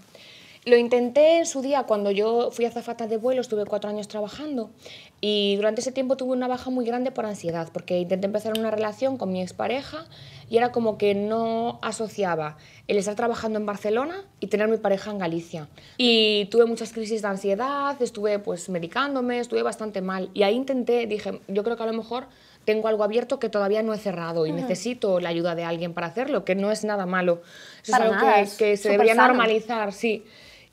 Lo intenté en su día cuando yo fui a azafata de vuelo, estuve cuatro años trabajando y durante ese tiempo tuve una baja muy grande por ansiedad, porque intenté empezar una relación con mi expareja y era como que no asociaba el estar trabajando en Barcelona y tener mi pareja en Galicia. Y tuve muchas crisis de ansiedad, estuve pues medicándome, estuve bastante mal y ahí intenté, dije, yo creo que a lo mejor tengo algo abierto que todavía no he cerrado y necesito la ayuda de alguien para hacerlo, que no es nada malo. Eso es algo que, se debería normalizar, sí.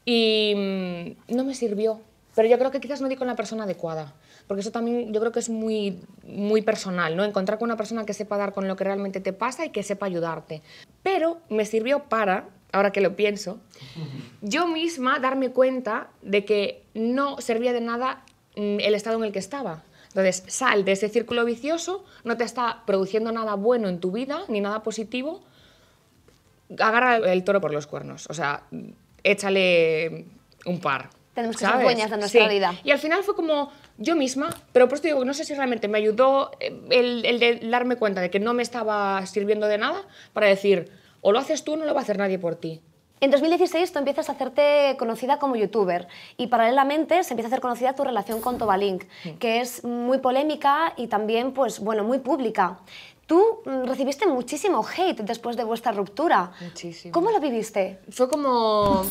Y mm, no me sirvió. Pero yo creo que quizás no di con la persona adecuada, porque eso también yo creo que es muy, muy personal, ¿no? Encontrar con una persona que sepa dar con lo que realmente te pasa y que sepa ayudarte. Pero me sirvió para, ahora que lo pienso, yo misma darme cuenta de que no servía de nada mm, el estado en el que estaba. Entonces, sal de ese círculo vicioso, no te está produciendo nada bueno en tu vida, ni nada positivo, agarra el toro por los cuernos. O sea, échale un par. Tenemos que ser dueñas de nuestra vida. Y al final fue como yo misma, pero por esto digo, no sé si realmente me ayudó eh, el, de darme cuenta de que no me estaba sirviendo de nada para decir, o lo haces tú o no lo va a hacer nadie por ti. En 2016 tú empiezas a hacerte conocida como youtuber y paralelamente se empieza a hacer conocida tu relación con Tobalink, que es muy polémica y también pues bueno, muy pública. Tú mm, recibiste muchísimo hate después de vuestra ruptura. Muchísimo. ¿Cómo lo viviste? Fue como,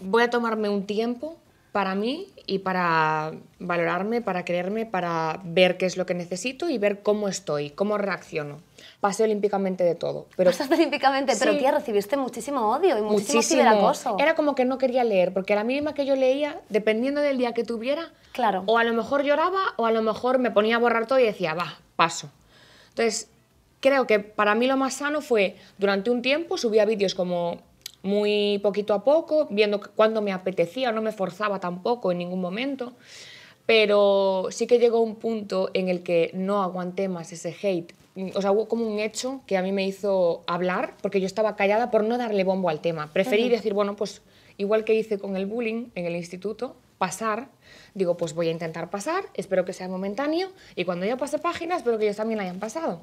voy a tomarme un tiempo para mí y para valorarme, para creerme, para ver qué es lo que necesito y ver cómo estoy, cómo reacciono. Pasé olímpicamente de todo. Pero... Pasaste olímpicamente, pero tía, recibiste muchísimo odio y muchísimo, muchísimo, Era como que no quería leer, porque a la mínima que yo leía, dependiendo del día que tuviera, claro. o a lo mejor lloraba o a lo mejor me ponía a borrar todo y decía, va, paso. Entonces, creo que para mí lo más sano fue, durante un tiempo subía vídeos como muy poquito a poco, viendo cuándo me apetecía, no me forzaba tampoco en ningún momento, pero sí que llegó un punto en el que no aguanté más ese hate. Mm, o sea, hubo como un hecho que a mí me hizo hablar, porque yo estaba callada por no darle bombo al tema. Preferí decir, bueno, pues igual que hice con el bullying en el instituto, pasar, digo, pues voy a intentar pasar, espero que sea momentáneo, y cuando ya pase páginas, espero que ellos también hayan pasado.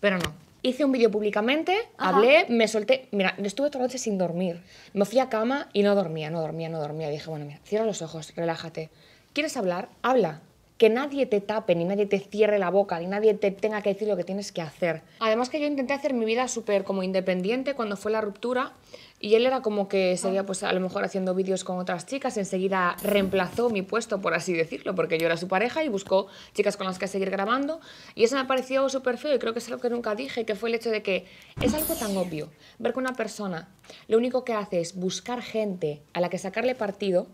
Pero no. Hice un vídeo públicamente, hablé, me solté. Mira, estuve toda noche sin dormir. Me fui a cama y no dormía, no dormía, no dormía. Y dije, bueno, mira, cierra los ojos, relájate. ¿Quieres hablar? Habla. Que nadie te tape, ni nadie te cierre la boca, ni nadie te tenga que decir lo que tienes que hacer. Además que yo intenté hacer mi vida súper como independiente cuando fue la ruptura. Y él era como que seguía ah. pues a lo mejor haciendo vídeos con otras chicas, enseguida reemplazó mi puesto, por así decirlo, porque yo era su pareja y buscó chicas con las que seguir grabando. Y eso me pareció súper feo y creo que es algo que nunca dije, que fue el hecho de que es algo tan obvio ver que una persona lo único que hace es buscar gente a la que sacarle partido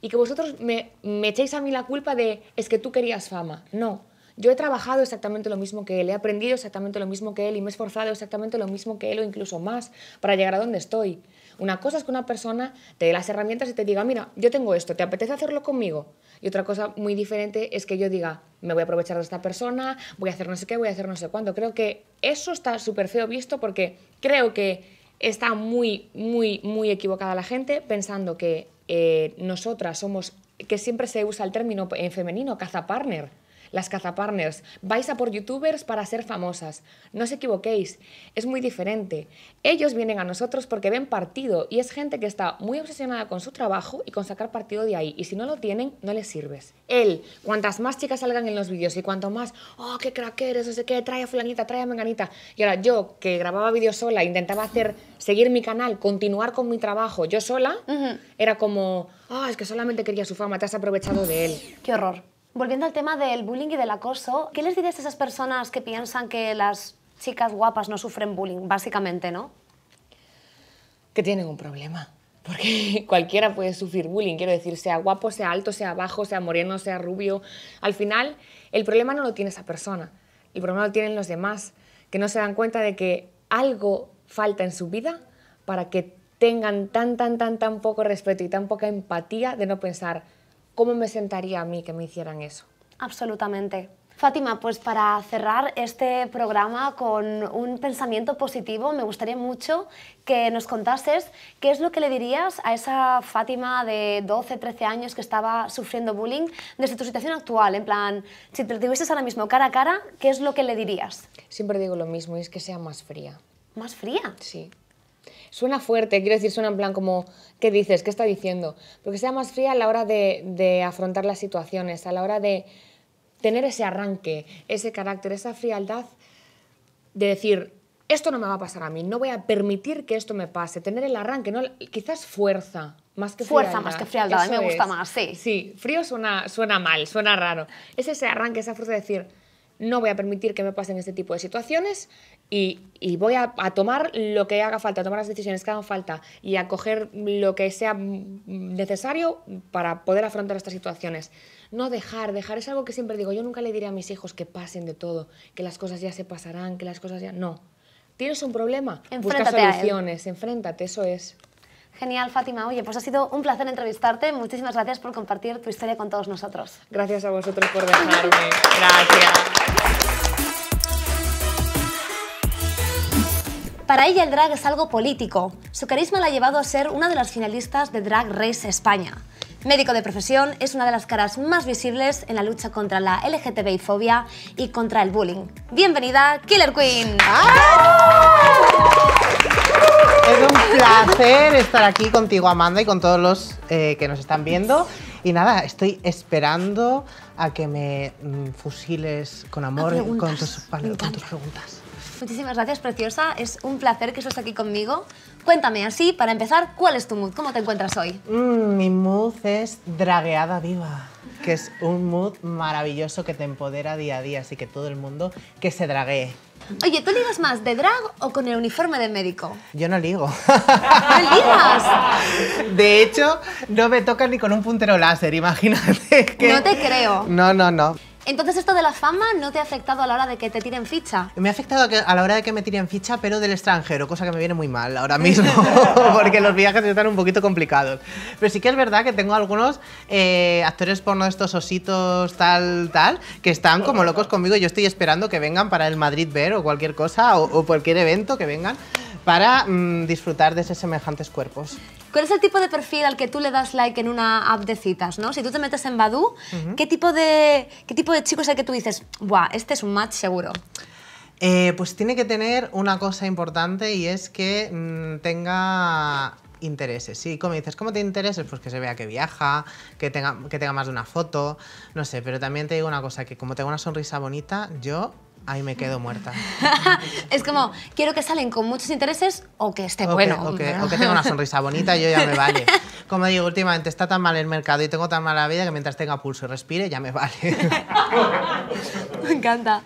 y que vosotros me, me echéis a mí la culpa de es que tú querías fama. No, yo he trabajado exactamente lo mismo que él, he aprendido exactamente lo mismo que él y me he esforzado exactamente lo mismo que él o incluso más para llegar a donde estoy. Una cosa es que una persona te dé las herramientas y te diga, mira, yo tengo esto, ¿te apetece hacerlo conmigo? Y otra cosa muy diferente es que yo diga, me voy a aprovechar de esta persona, voy a hacer no sé qué, voy a hacer no sé cuándo. Creo que eso está súper feo visto porque creo que está muy, muy, muy equivocada la gente pensando que eh, nosotras somos, que siempre se usa el término en femenino, caza partner las cazapartners, vais a por youtubers para ser famosas. No os equivoquéis, es muy diferente. Ellos vienen a nosotros porque ven partido y es gente que está muy obsesionada con su trabajo y con sacar partido de ahí. Y si no lo tienen, no les sirves. Él, cuantas más chicas salgan en los vídeos y cuanto más, oh, qué crack eres, no sé qué, trae a fulanita, trae a menganita. Y ahora yo, que grababa vídeos sola, intentaba hacer, seguir mi canal, continuar con mi trabajo yo sola, era como, ah, es que solamente quería su fama, te has aprovechado de él. Qué horror. Volviendo al tema del bullying y del acoso, ¿qué les dirías a esas personas que piensan que las chicas guapas no sufren bullying, básicamente, no? Que tienen un problema. Porque cualquiera puede sufrir bullying, quiero decir, sea guapo, sea alto, sea bajo, sea moreno, sea rubio. Al final, el problema no lo tiene esa persona, el problema lo tienen los demás, que no se dan cuenta de que algo falta en su vida para que tengan tan, tan, tan, tan poco respeto y tan poca empatía de no pensar, ¿cómo me sentaría a mí que me hicieran eso? Absolutamente. Fátima, pues para cerrar este programa con un pensamiento positivo, me gustaría mucho que nos contases qué es lo que le dirías a esa Fátima de 12, 13 años que estaba sufriendo bullying desde tu situación actual. En plan, si te tuvieses ahora mismo cara a cara, ¿qué es lo que le dirías? Siempre digo lo mismo, es que sea más fría. ¿Más fría? Sí. Suena fuerte, quiero decir, suena en plan como, ¿qué dices? ¿Qué está diciendo? Porque sea más fría a la hora de, afrontar las situaciones, a la hora de tener ese arranque, ese carácter, esa frialdad de decir, esto no me va a pasar a mí, no voy a permitir que esto me pase, tener el arranque, no, quizás fuerza, más que fuerza más que frialdad, me gusta más, sí. Sí, frío suena, suena mal, suena raro. Es ese arranque, esa fuerza de decir, no voy a permitir que me pasen este tipo de situaciones y, voy a, tomar lo que haga falta, a tomar las decisiones que hagan falta y a coger lo que sea necesario para poder afrontar estas situaciones. No dejar, dejar es algo que siempre digo, yo nunca le diré a mis hijos que pasen de todo, que las cosas ya se pasarán, que las cosas ya... No. Tienes un problema, enfréntate busca soluciones, enfréntate, eso es. Genial, Fátima. Oye, pues ha sido un placer entrevistarte. Muchísimas gracias por compartir tu historia con todos nosotros. Gracias a vosotros por dejarme. Gracias. Para ella el drag es algo político. Su carisma la ha llevado a ser una de las finalistas de Drag Race España. Médico de profesión, es una de las caras más visibles en la lucha contra la LGTBI fobia y contra el bullying. Bienvenida, Killer Queen. Es un placer estar aquí contigo, Amanda, y con todos los eh, que nos están viendo. Y nada, estoy esperando a que me mm, fusiles con amor y con tus, preguntas. Muchísimas gracias, preciosa. Es un placer que estés aquí conmigo. Cuéntame, así, para empezar, ¿cuál es tu mood? ¿Cómo te encuentras hoy? Mm, mi mood es dragueada viva que es un mood maravilloso que te empodera día a día, así que todo el mundo que se draguee. Oye, ¿tú ligas más de drag o con el uniforme de médico? Yo no ligo. ¿No ligas? De hecho, no me toca ni con un puntero láser, imagínate que... No te creo. No, no, no. Entonces esto de la fama no te ha afectado a la hora de que te tiren ficha. Me ha afectado a, la hora de que me tiren ficha, pero del extranjero, cosa que me viene muy mal ahora mismo, porque los viajes están un poquito complicados. Pero sí que es verdad que tengo algunos eh, actores porno de estos ositos tal, tal, que están como locos conmigo. Yo estoy esperando que vengan para el Madrid Ver o cualquier cosa, o, cualquier evento que vengan para mm, disfrutar de esos semejantes cuerpos. ¿Cuál es el tipo de perfil al que tú le das like en una app de citas? ¿no? Si tú te metes en Badu, ¿qué, tipo de, ¿qué tipo de chico es el que tú dices, ¡buah, este es un match seguro? Eh, pues tiene que tener una cosa importante y es que mm, tenga intereses. Sí, como dices, ¿cómo te intereses? Pues que se vea que viaja, que tenga, que tenga más de una foto, no sé, pero también te digo una cosa, que como tengo una sonrisa bonita, yo ahí me quedo muerta. es como, quiero que salen con muchos intereses o que esté bueno. o, que, tenga una sonrisa bonita y yo ya me vale. Como digo, últimamente está tan mal el mercado y tengo tan mala vida que mientras tenga pulso y respire ya me vale. me encanta.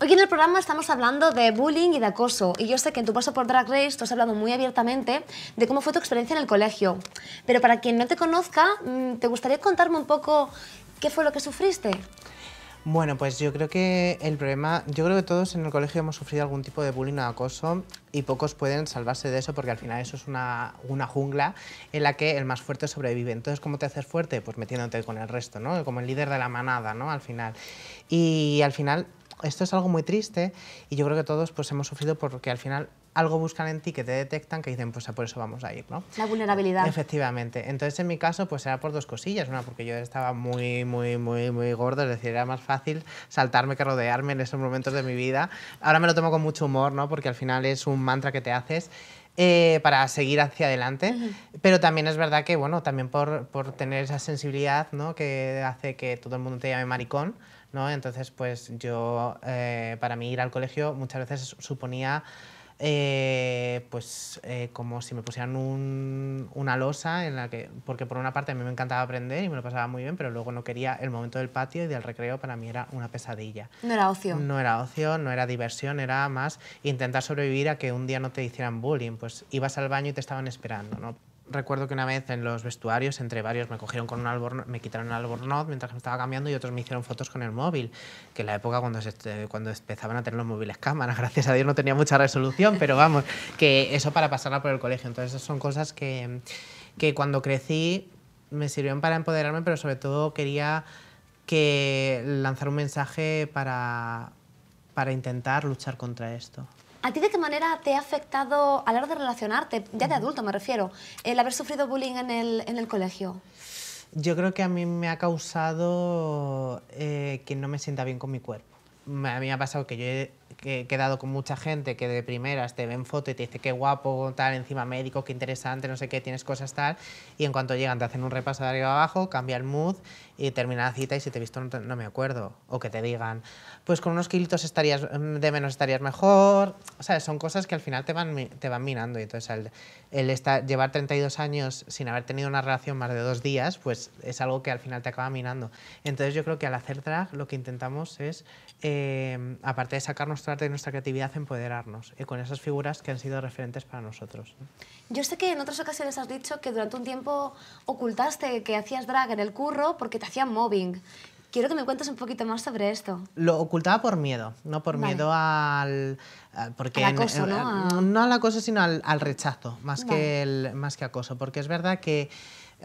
Hoy en el programa estamos hablando de bullying y de acoso y yo sé que en tu paso por Drag Race tú has hablado muy abiertamente de cómo fue tu experiencia en el colegio. Pero para quien no te conozca, mm, ¿te gustaría contarme un poco qué fue lo que sufriste? Bueno, pues yo creo que el problema, yo creo que todos en el colegio hemos sufrido algún tipo de bullying o acoso y pocos pueden salvarse de eso porque al final eso es una, jungla en la que el más fuerte sobrevive. Entonces, ¿cómo te haces fuerte? Pues metiéndote con el resto, ¿no? Como el líder de la manada, ¿no? Al final. Y al final esto es algo muy triste y yo creo que todos pues hemos sufrido porque al final algo buscan en ti que te detectan que dicen, pues a por eso vamos a ir, ¿no? La vulnerabilidad. Efectivamente. Entonces, en mi caso, pues era por dos cosillas. Una, porque yo estaba muy, muy, muy, muy gordo, es decir, era más fácil saltarme que rodearme en esos momentos de mi vida. Ahora me lo tomo con mucho humor, ¿no? Porque al final es un mantra que te haces. Eh, para seguir hacia adelante. Pero también es verdad que, bueno, también por, por, tener esa sensibilidad, ¿no? Que hace que todo el mundo te llame maricón, ¿no? Entonces, pues yo, eh, para mí ir al colegio muchas veces suponía... Eh, pues eh, como si me pusieran una losa en la que, porque por una parte a mí me encantaba aprender y me lo pasaba muy bien, pero luego no quería el momento del patio y del recreo para mí era una pesadilla. No era ocio. No era ocio, no era diversión, era más intentar sobrevivir a que un día no te hicieran bullying, pues ibas al baño y te estaban esperando, ¿no? recuerdo que una vez en los vestuarios, entre varios, me cogieron con un albornoz, me quitaron el albornoz mientras me estaba cambiando y otros me hicieron fotos con el móvil. Que en la época cuando, este, cuando empezaban a tener los móviles cámaras, gracias a Dios no tenía mucha resolución, pero vamos, que eso para pasarla por el colegio. Entonces, esas son cosas que, cuando crecí me sirvieron para empoderarme, pero sobre todo quería que lanzar un mensaje para, para intentar luchar contra esto. ¿A ti de qué manera te ha afectado a la hora de relacionarte, ya de adulto me refiero, el haber sufrido bullying en el, en el colegio? Yo creo que a mí me ha causado eh, que no me sienta bien con mi cuerpo. A mí me ha pasado que yo he, quedado con mucha gente que de primeras te ven foto y te dice qué guapo, tal, encima médico, qué interesante, no sé qué, tienes cosas tal, y en cuanto llegan te hacen un repaso de arriba abajo, cambia el mood y termina la cita y si te he visto no me acuerdo. O que te digan, pues con unos kilitos estarías, em, de menos estarías mejor. O sea, son cosas que al final te van, te van minando. Y entonces, el, llevar 32 años sin haber tenido una relación más de dos días, pues es algo que al final te acaba minando. Entonces, yo creo que al hacer drag, lo que intentamos es, em, aparte de sacar nuestro arte y nuestra creatividad, empoderarnos eh, con esas figuras que han sido referentes para nosotros. Yo sé que en otras ocasiones has dicho que durante un tiempo ocultaste que hacías drag en el curro porque te hacían mobbing. Quiero que me cuentes un poquito más sobre esto. Lo ocultaba por miedo, no por miedo al... Eh, porque acoso, ¿no? A... Eh, no al acoso, sino al, rechazo, más, que el, más que acoso, porque es verdad que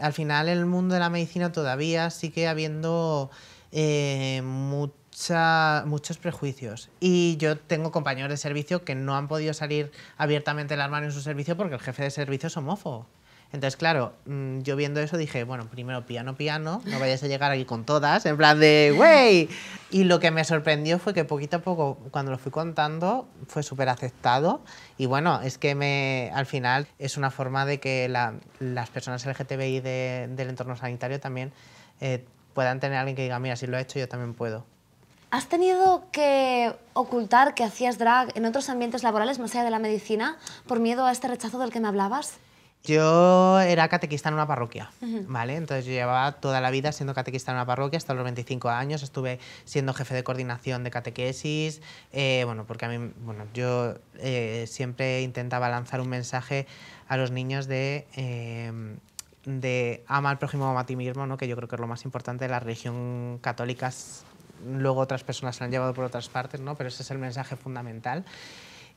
al final el mundo de la medicina todavía sigue habiendo eh, mucha, muchos prejuicios. Y yo tengo compañeros de servicio que no han podido salir abiertamente del armario en su servicio porque el jefe de servicio es homófobo. Entonces, claro, mm, yo viendo eso dije, bueno, primero piano, piano, no vayas a llegar aquí con todas, en plan de, güey. Y lo que me sorprendió fue que poquito a poco, cuando lo fui contando, fue súper aceptado. Y bueno, es que me, al final es una forma de que las personas LGTBI del entorno sanitario también eh, puedan tener a alguien que diga, mira, si lo he hecho, yo también puedo. ¿Has tenido que ocultar que hacías drag en otros ambientes laborales más allá de la medicina por miedo a este rechazo del que me hablabas? Yo era catequista en una parroquia, ¿vale? Entonces yo llevaba toda la vida siendo catequista en una parroquia, hasta los 25 años estuve siendo jefe de coordinación de catequesis, eh, bueno, porque a mí, bueno, yo eh, siempre intentaba lanzar un mensaje a los niños de... Em, de ama al prójimo a ti mismo, ¿no? que yo creo que es lo más importante de la religión católica. Luego otras personas se han llevado por otras partes, ¿no? pero ese es el mensaje fundamental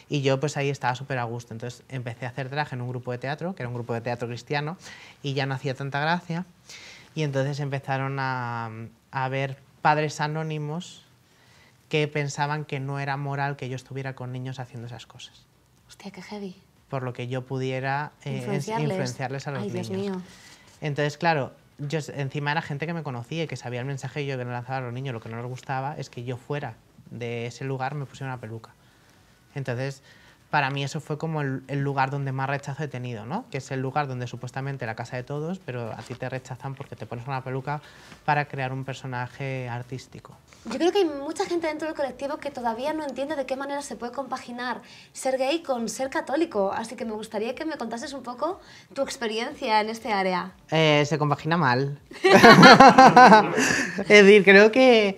y yo pues ahí estaba súper a gusto. Entonces empecé a hacer traje en un grupo de teatro, que era un grupo de teatro cristiano, y ya no hacía tanta gracia. Y entonces empezaron a, ver padres anónimos que pensaban que no era moral que yo estuviera con niños haciendo esas cosas. Hostia, qué heavy. Por lo que yo pudiera eh, influenciarles. a los Ay, niños. Dios mío. Entonces, claro, yo encima era gente que me conocía y que sabía el mensaje yo que no lanzaba a los niños, lo que no les gustaba es que yo fuera de ese lugar me pusiera una peluca. Entonces, para mí eso fue como el, lugar donde más rechazo he tenido, ¿no? Que es el lugar donde supuestamente la casa de todos, pero a ti te rechazan porque te pones una peluca para crear un personaje artístico. Yo creo que hay mucha gente dentro del colectivo que todavía no entiende de qué manera se puede compaginar ser gay con ser católico, así que me gustaría que me contases un poco tu experiencia en este área. Eh, se compagina mal. es decir, creo que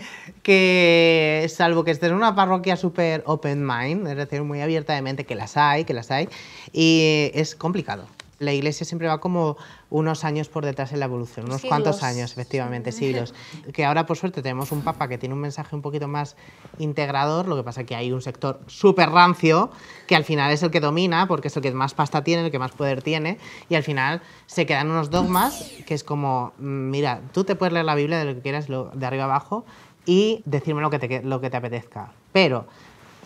que salvo que estés en una parroquia súper open mind, es decir, muy abierta de mente, que las hay, que las hay, y es complicado. La iglesia siempre va como unos años por detrás en la evolución, unos cuantos años, efectivamente, siglos. Que ahora, por suerte, tenemos un papa que tiene un mensaje un poquito más integrador, lo que pasa que hay un sector súper rancio, que al final es el que domina, porque es el que más pasta tiene, el que más poder tiene, y al final se quedan unos dogmas que es como, mm, mira, tú te puedes leer la Biblia de lo que quieras, de arriba abajo, y decirme lo que te, lo que te apetezca. Pero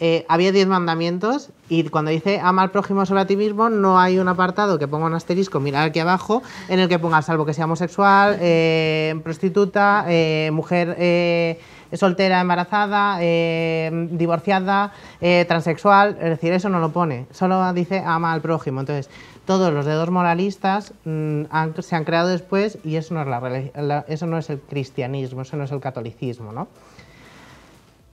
eh, había diez mandamientos y cuando dice ama al prójimo sobre a ti mismo, no hay un apartado que ponga un asterisco, mira aquí abajo, en el que ponga salvo que sea homosexual, eh, prostituta, eh, mujer soltera, embarazada, divorciada, transexual, es decir, eso no lo pone, solo dice ama al prójimo. Entonces, todos los dedos moralistas mm, se han creado después y eso no, es eso no es el cristianismo, eso no es el catolicismo, ¿no?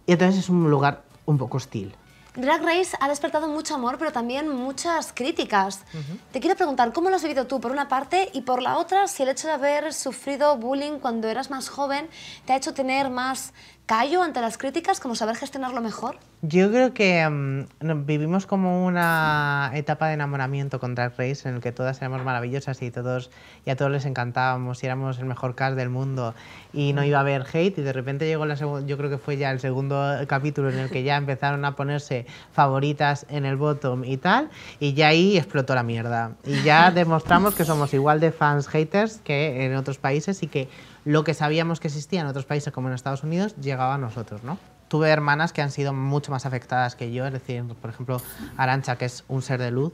Y entonces es un lugar un poco hostil. Drag Race ha despertado mucho amor, pero también muchas críticas. Te quiero preguntar, ¿cómo lo has vivido tú por una parte y por la otra si el hecho de haber sufrido bullying cuando eras más joven te ha hecho tener más callo ante las críticas, como saber gestionarlo mejor? Yo creo que mm, vivimos como una etapa de enamoramiento con Drag Race en el que todas éramos maravillosas y, todos, y a todos les encantábamos y éramos el mejor cast del mundo y no iba a haber hate y de repente llegó la yo creo que fue ya el segundo capítulo en el que ya empezaron a ponerse favoritas en el bottom y tal y ya ahí explotó la mierda y ya demostramos que somos igual de fans haters que en otros países y que lo que sabíamos que existía en otros países como en Estados Unidos llegaba a nosotros, ¿no? Tuve hermanas que han sido mucho más afectadas que yo, es decir, por ejemplo, Arancha, que es un ser de luz,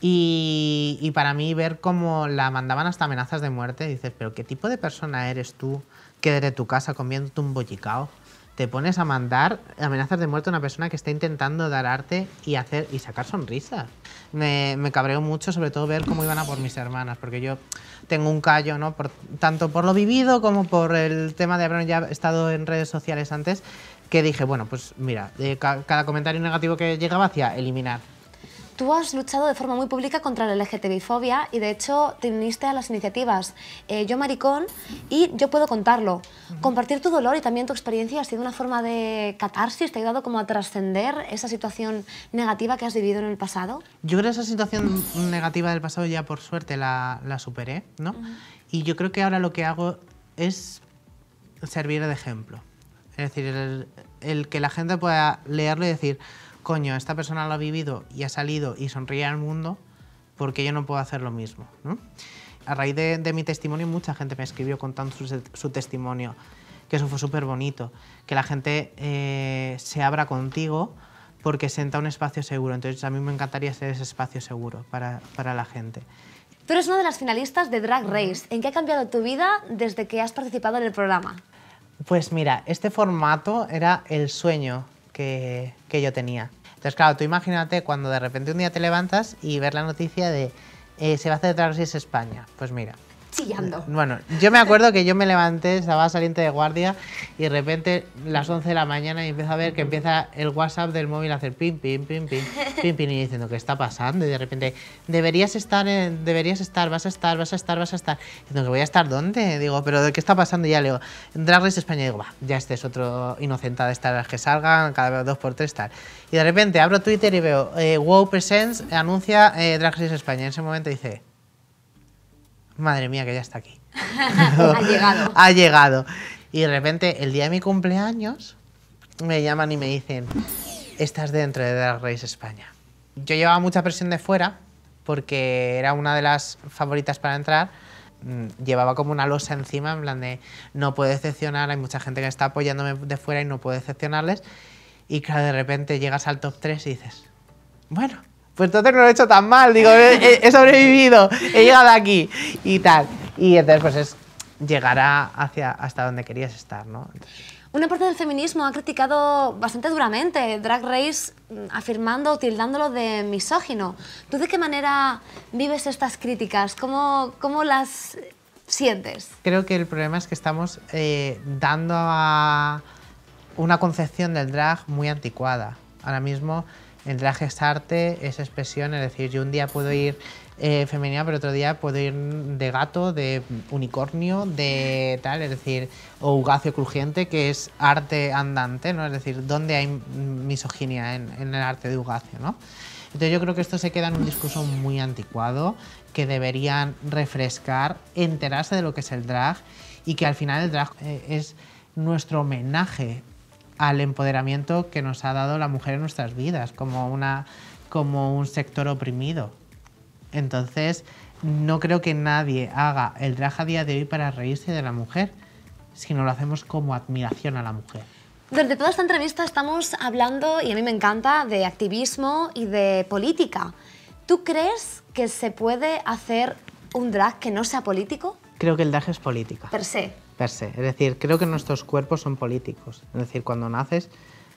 y, para mí ver cómo la mandaban hasta amenazas de muerte, dices, pero ¿qué tipo de persona eres tú que de tu casa comiéndote un bollicao te pones a mandar amenazas de muerte a una persona que está intentando dar arte y hacer y sacar sonrisas. Me, cabreó mucho, sobre todo ver cómo iban a por mis hermanas, porque yo tengo un callo, ¿no? Por, tanto por lo vivido como por el tema de haber ya estado en redes sociales antes, que dije, bueno, pues mira, eh, cada comentario negativo que llegaba hacia eliminar. Tú has luchado de forma muy pública contra la LGTBI-fobia y de hecho te uniste a las iniciativas eh, Yo Maricón y Yo Puedo Contarlo. Compartir tu dolor y también tu experiencia ha sido una forma de catarsis, te ha ayudado como a trascender esa situación negativa que has vivido en el pasado. Yo creo que esa situación negativa del pasado ya por suerte la, superé, ¿no? Y yo creo que ahora lo que hago es servir de ejemplo. Es decir, el, el que la gente pueda leerlo y decir, coño, esta persona lo ha vivido y ha salido y sonríe al mundo, porque yo no puedo hacer lo mismo. A raíz de, mi testimonio, mucha gente me escribió contando su, testimonio, que eso fue súper bonito, que la gente eh, se abra contigo porque senta un espacio seguro. Entonces, a mí me encantaría ser ese espacio seguro para, la gente. Tú eres una de las finalistas de Drag Race. ¿En qué ha cambiado tu vida desde que has participado en el programa? Pues mira, este formato era el sueño que, que yo tenía. Entonces, claro, tú imagínate cuando de repente un día te levantas y ves la noticia de eh, se va a hacer Drag España. Pues mira, chillando. Bueno, yo me acuerdo que yo me levanté, estaba saliente de guardia y de repente las 11 de la mañana y empiezo a ver que empieza el WhatsApp del móvil a hacer pim, pim, pim, pim, pim, pim, y diciendo, ¿qué está pasando? Y de repente, deberías estar, deberías estar, vas a estar, vas a estar, vas a estar. Diciendo, ¿que voy a estar dónde? Digo, ¿pero de qué está pasando? Y ya leo, Drag Race España, y digo, va, ya este es otro inocentado de estas que salgan, cada vez dos por tres tal. Y de repente abro Twitter y veo, eh, Wow Presents anuncia eh, Drag Race España. En ese momento dice, madre mía, que ya está aquí. ha llegado. ha llegado. Y de repente, el día de mi cumpleaños, me llaman y me dicen, estás dentro de Drag Race España. Yo llevaba mucha presión de fuera, porque era una de las favoritas para entrar. Mm, llevaba como una losa encima, en plan de, no puedo decepcionar, hay mucha gente que está apoyándome de fuera y no puedo decepcionarles. Y claro, de repente llegas al top 3 y dices, bueno, pues entonces no lo he hecho tan mal, digo, he, sobrevivido, he llegado aquí y tal. Y entonces pues es llegar hacia, hasta donde querías estar, ¿no? una parte del feminismo ha criticado bastante duramente Drag Race, mm, afirmando o tildándolo de misógino. ¿Tú de qué manera vives estas críticas? ¿Cómo, cómo las sientes? Creo que el problema es que estamos eh, dando a una concepción del drag muy anticuada. Ahora mismo el drag es arte, es expresión, es decir, yo un día puedo ir eh, femenina, pero otro día puedo ir de gato, de unicornio, de tal, es decir, o ugacio crujiente, que es arte andante, ¿no? Es decir, ¿dónde hay misoginia en, el arte de ugacio, ¿no? Entonces yo creo que esto se queda en un discurso muy anticuado, que deberían refrescar, enterarse de lo que es el drag y que al final el drag eh, es nuestro homenaje al empoderamiento que nos ha dado la mujer en nuestras vidas, como, una, como un sector oprimido. Entonces, no creo que nadie haga el drag a día de hoy para reírse de la mujer, sino lo hacemos como admiración a la mujer. Durante toda esta entrevista estamos hablando, y a mí me encanta, de activismo y de política. ¿Tú crees que se puede hacer un drag que no sea político? Creo que el drag es política. Per se per se. Es decir, creo que nuestros cuerpos son políticos. Es decir, cuando naces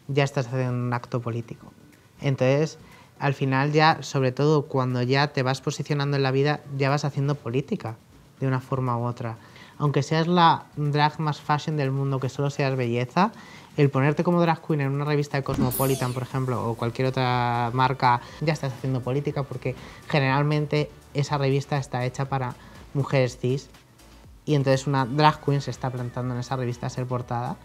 ya estás haciendo un acto político. Entonces, al final ya, sobre todo cuando ya te vas posicionando en la vida, ya vas haciendo política de una forma u otra. Aunque seas la drag más fashion del mundo, que solo seas belleza, el ponerte como drag queen en una revista de Cosmopolitan, por ejemplo, o cualquier otra marca, ya estás haciendo política porque generalmente esa revista está hecha para mujeres cis y entonces una drag queen se está plantando en esa revista a ser portada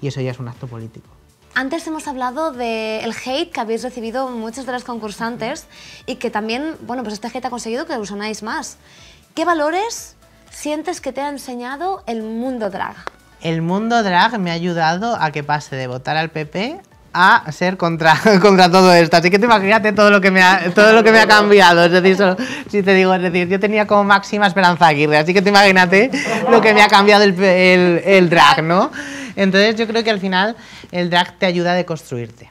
y eso ya es un acto político. Antes hemos hablado del hate que habéis recibido muchas de las concursantes y que también, bueno, pues este hate ha conseguido que os más. ¿Qué valores sientes que te ha enseñado el mundo drag? El mundo drag me ha ayudado a que pase de votar al PP a ser contra, contra todo esto. Así que te imagínate todo lo que me ha, todo lo que me ha cambiado. Es decir, si te digo, es decir, yo tenía como máxima esperanza Aguirre, así que te imagínate lo que me ha cambiado el, el, el drag, ¿no? Entonces yo creo que al final el drag te ayuda a deconstruirte.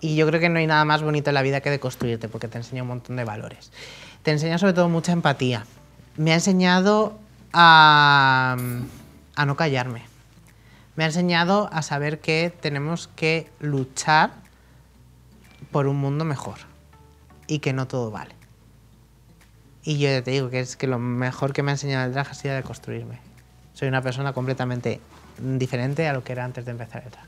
Y yo creo que no hay nada más bonito en la vida que deconstruirte, porque te enseña un montón de valores. Te enseña sobre todo mucha empatía. Me ha enseñado a, a no callarme me ha enseñado a saber que tenemos que luchar por un mundo mejor y que no todo vale. Y yo ya te digo que es que lo mejor que me ha enseñado el drag ha sido de construirme. Soy una persona completamente diferente a lo que era antes de empezar el drag.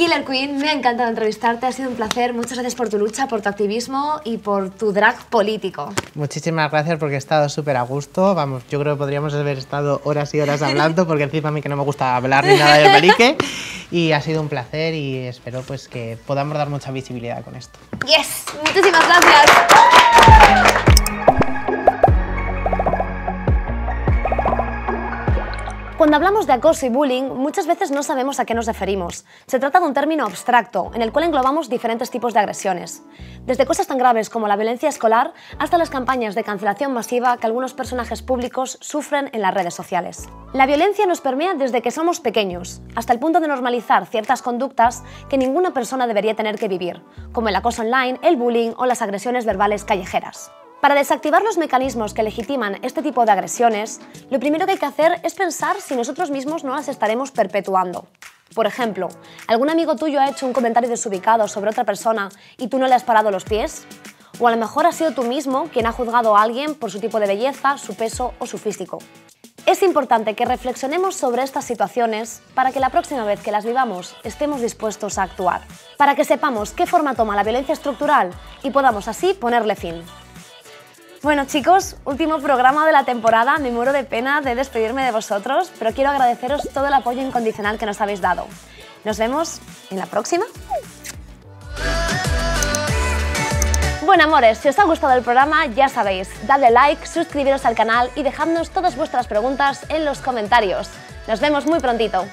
Killer Queen, me ha encantado entrevistarte, ha sido un placer. Muchas gracias por tu lucha, por tu activismo y por tu drag político. Muchísimas gracias porque he estado súper a gusto. Vamos, yo creo que podríamos haber estado horas y horas hablando porque encima a mí que no me gusta hablar ni nada de pelique. Y ha sido un placer y espero pues que podamos dar mucha visibilidad con esto. Yes, muchísimas gracias. Cuando hablamos de acoso y bullying, muchas veces no sabemos a qué nos referimos. Se trata de un término abstracto, en el cual englobamos diferentes tipos de agresiones. Desde cosas tan graves como la violencia escolar, hasta las campañas de cancelación masiva que algunos personajes públicos sufren en las redes sociales. La violencia nos permea desde que somos pequeños, hasta el punto de normalizar ciertas conductas que ninguna persona debería tener que vivir, como el acoso online, el bullying o las agresiones verbales callejeras. Para desactivar los mecanismos que legitiman este tipo de agresiones, lo primero que hay que hacer es pensar si nosotros mismos no las estaremos perpetuando. Por ejemplo, ¿algún amigo tuyo ha hecho un comentario desubicado sobre otra persona y tú no le has parado los pies? O a lo mejor has sido tú mismo quien ha juzgado a alguien por su tipo de belleza, su peso o su físico. Es importante que reflexionemos sobre estas situaciones para que la próxima vez que las vivamos estemos dispuestos a actuar, para que sepamos qué forma toma la violencia estructural y podamos así ponerle fin. Bueno chicos, último programa de la temporada, me muero de pena de despedirme de vosotros, pero quiero agradeceros todo el apoyo incondicional que nos habéis dado. Nos vemos en la próxima. Bueno amores, si os ha gustado el programa ya sabéis, dadle like, suscribiros al canal y dejadnos todas vuestras preguntas en los comentarios. Nos vemos muy prontito.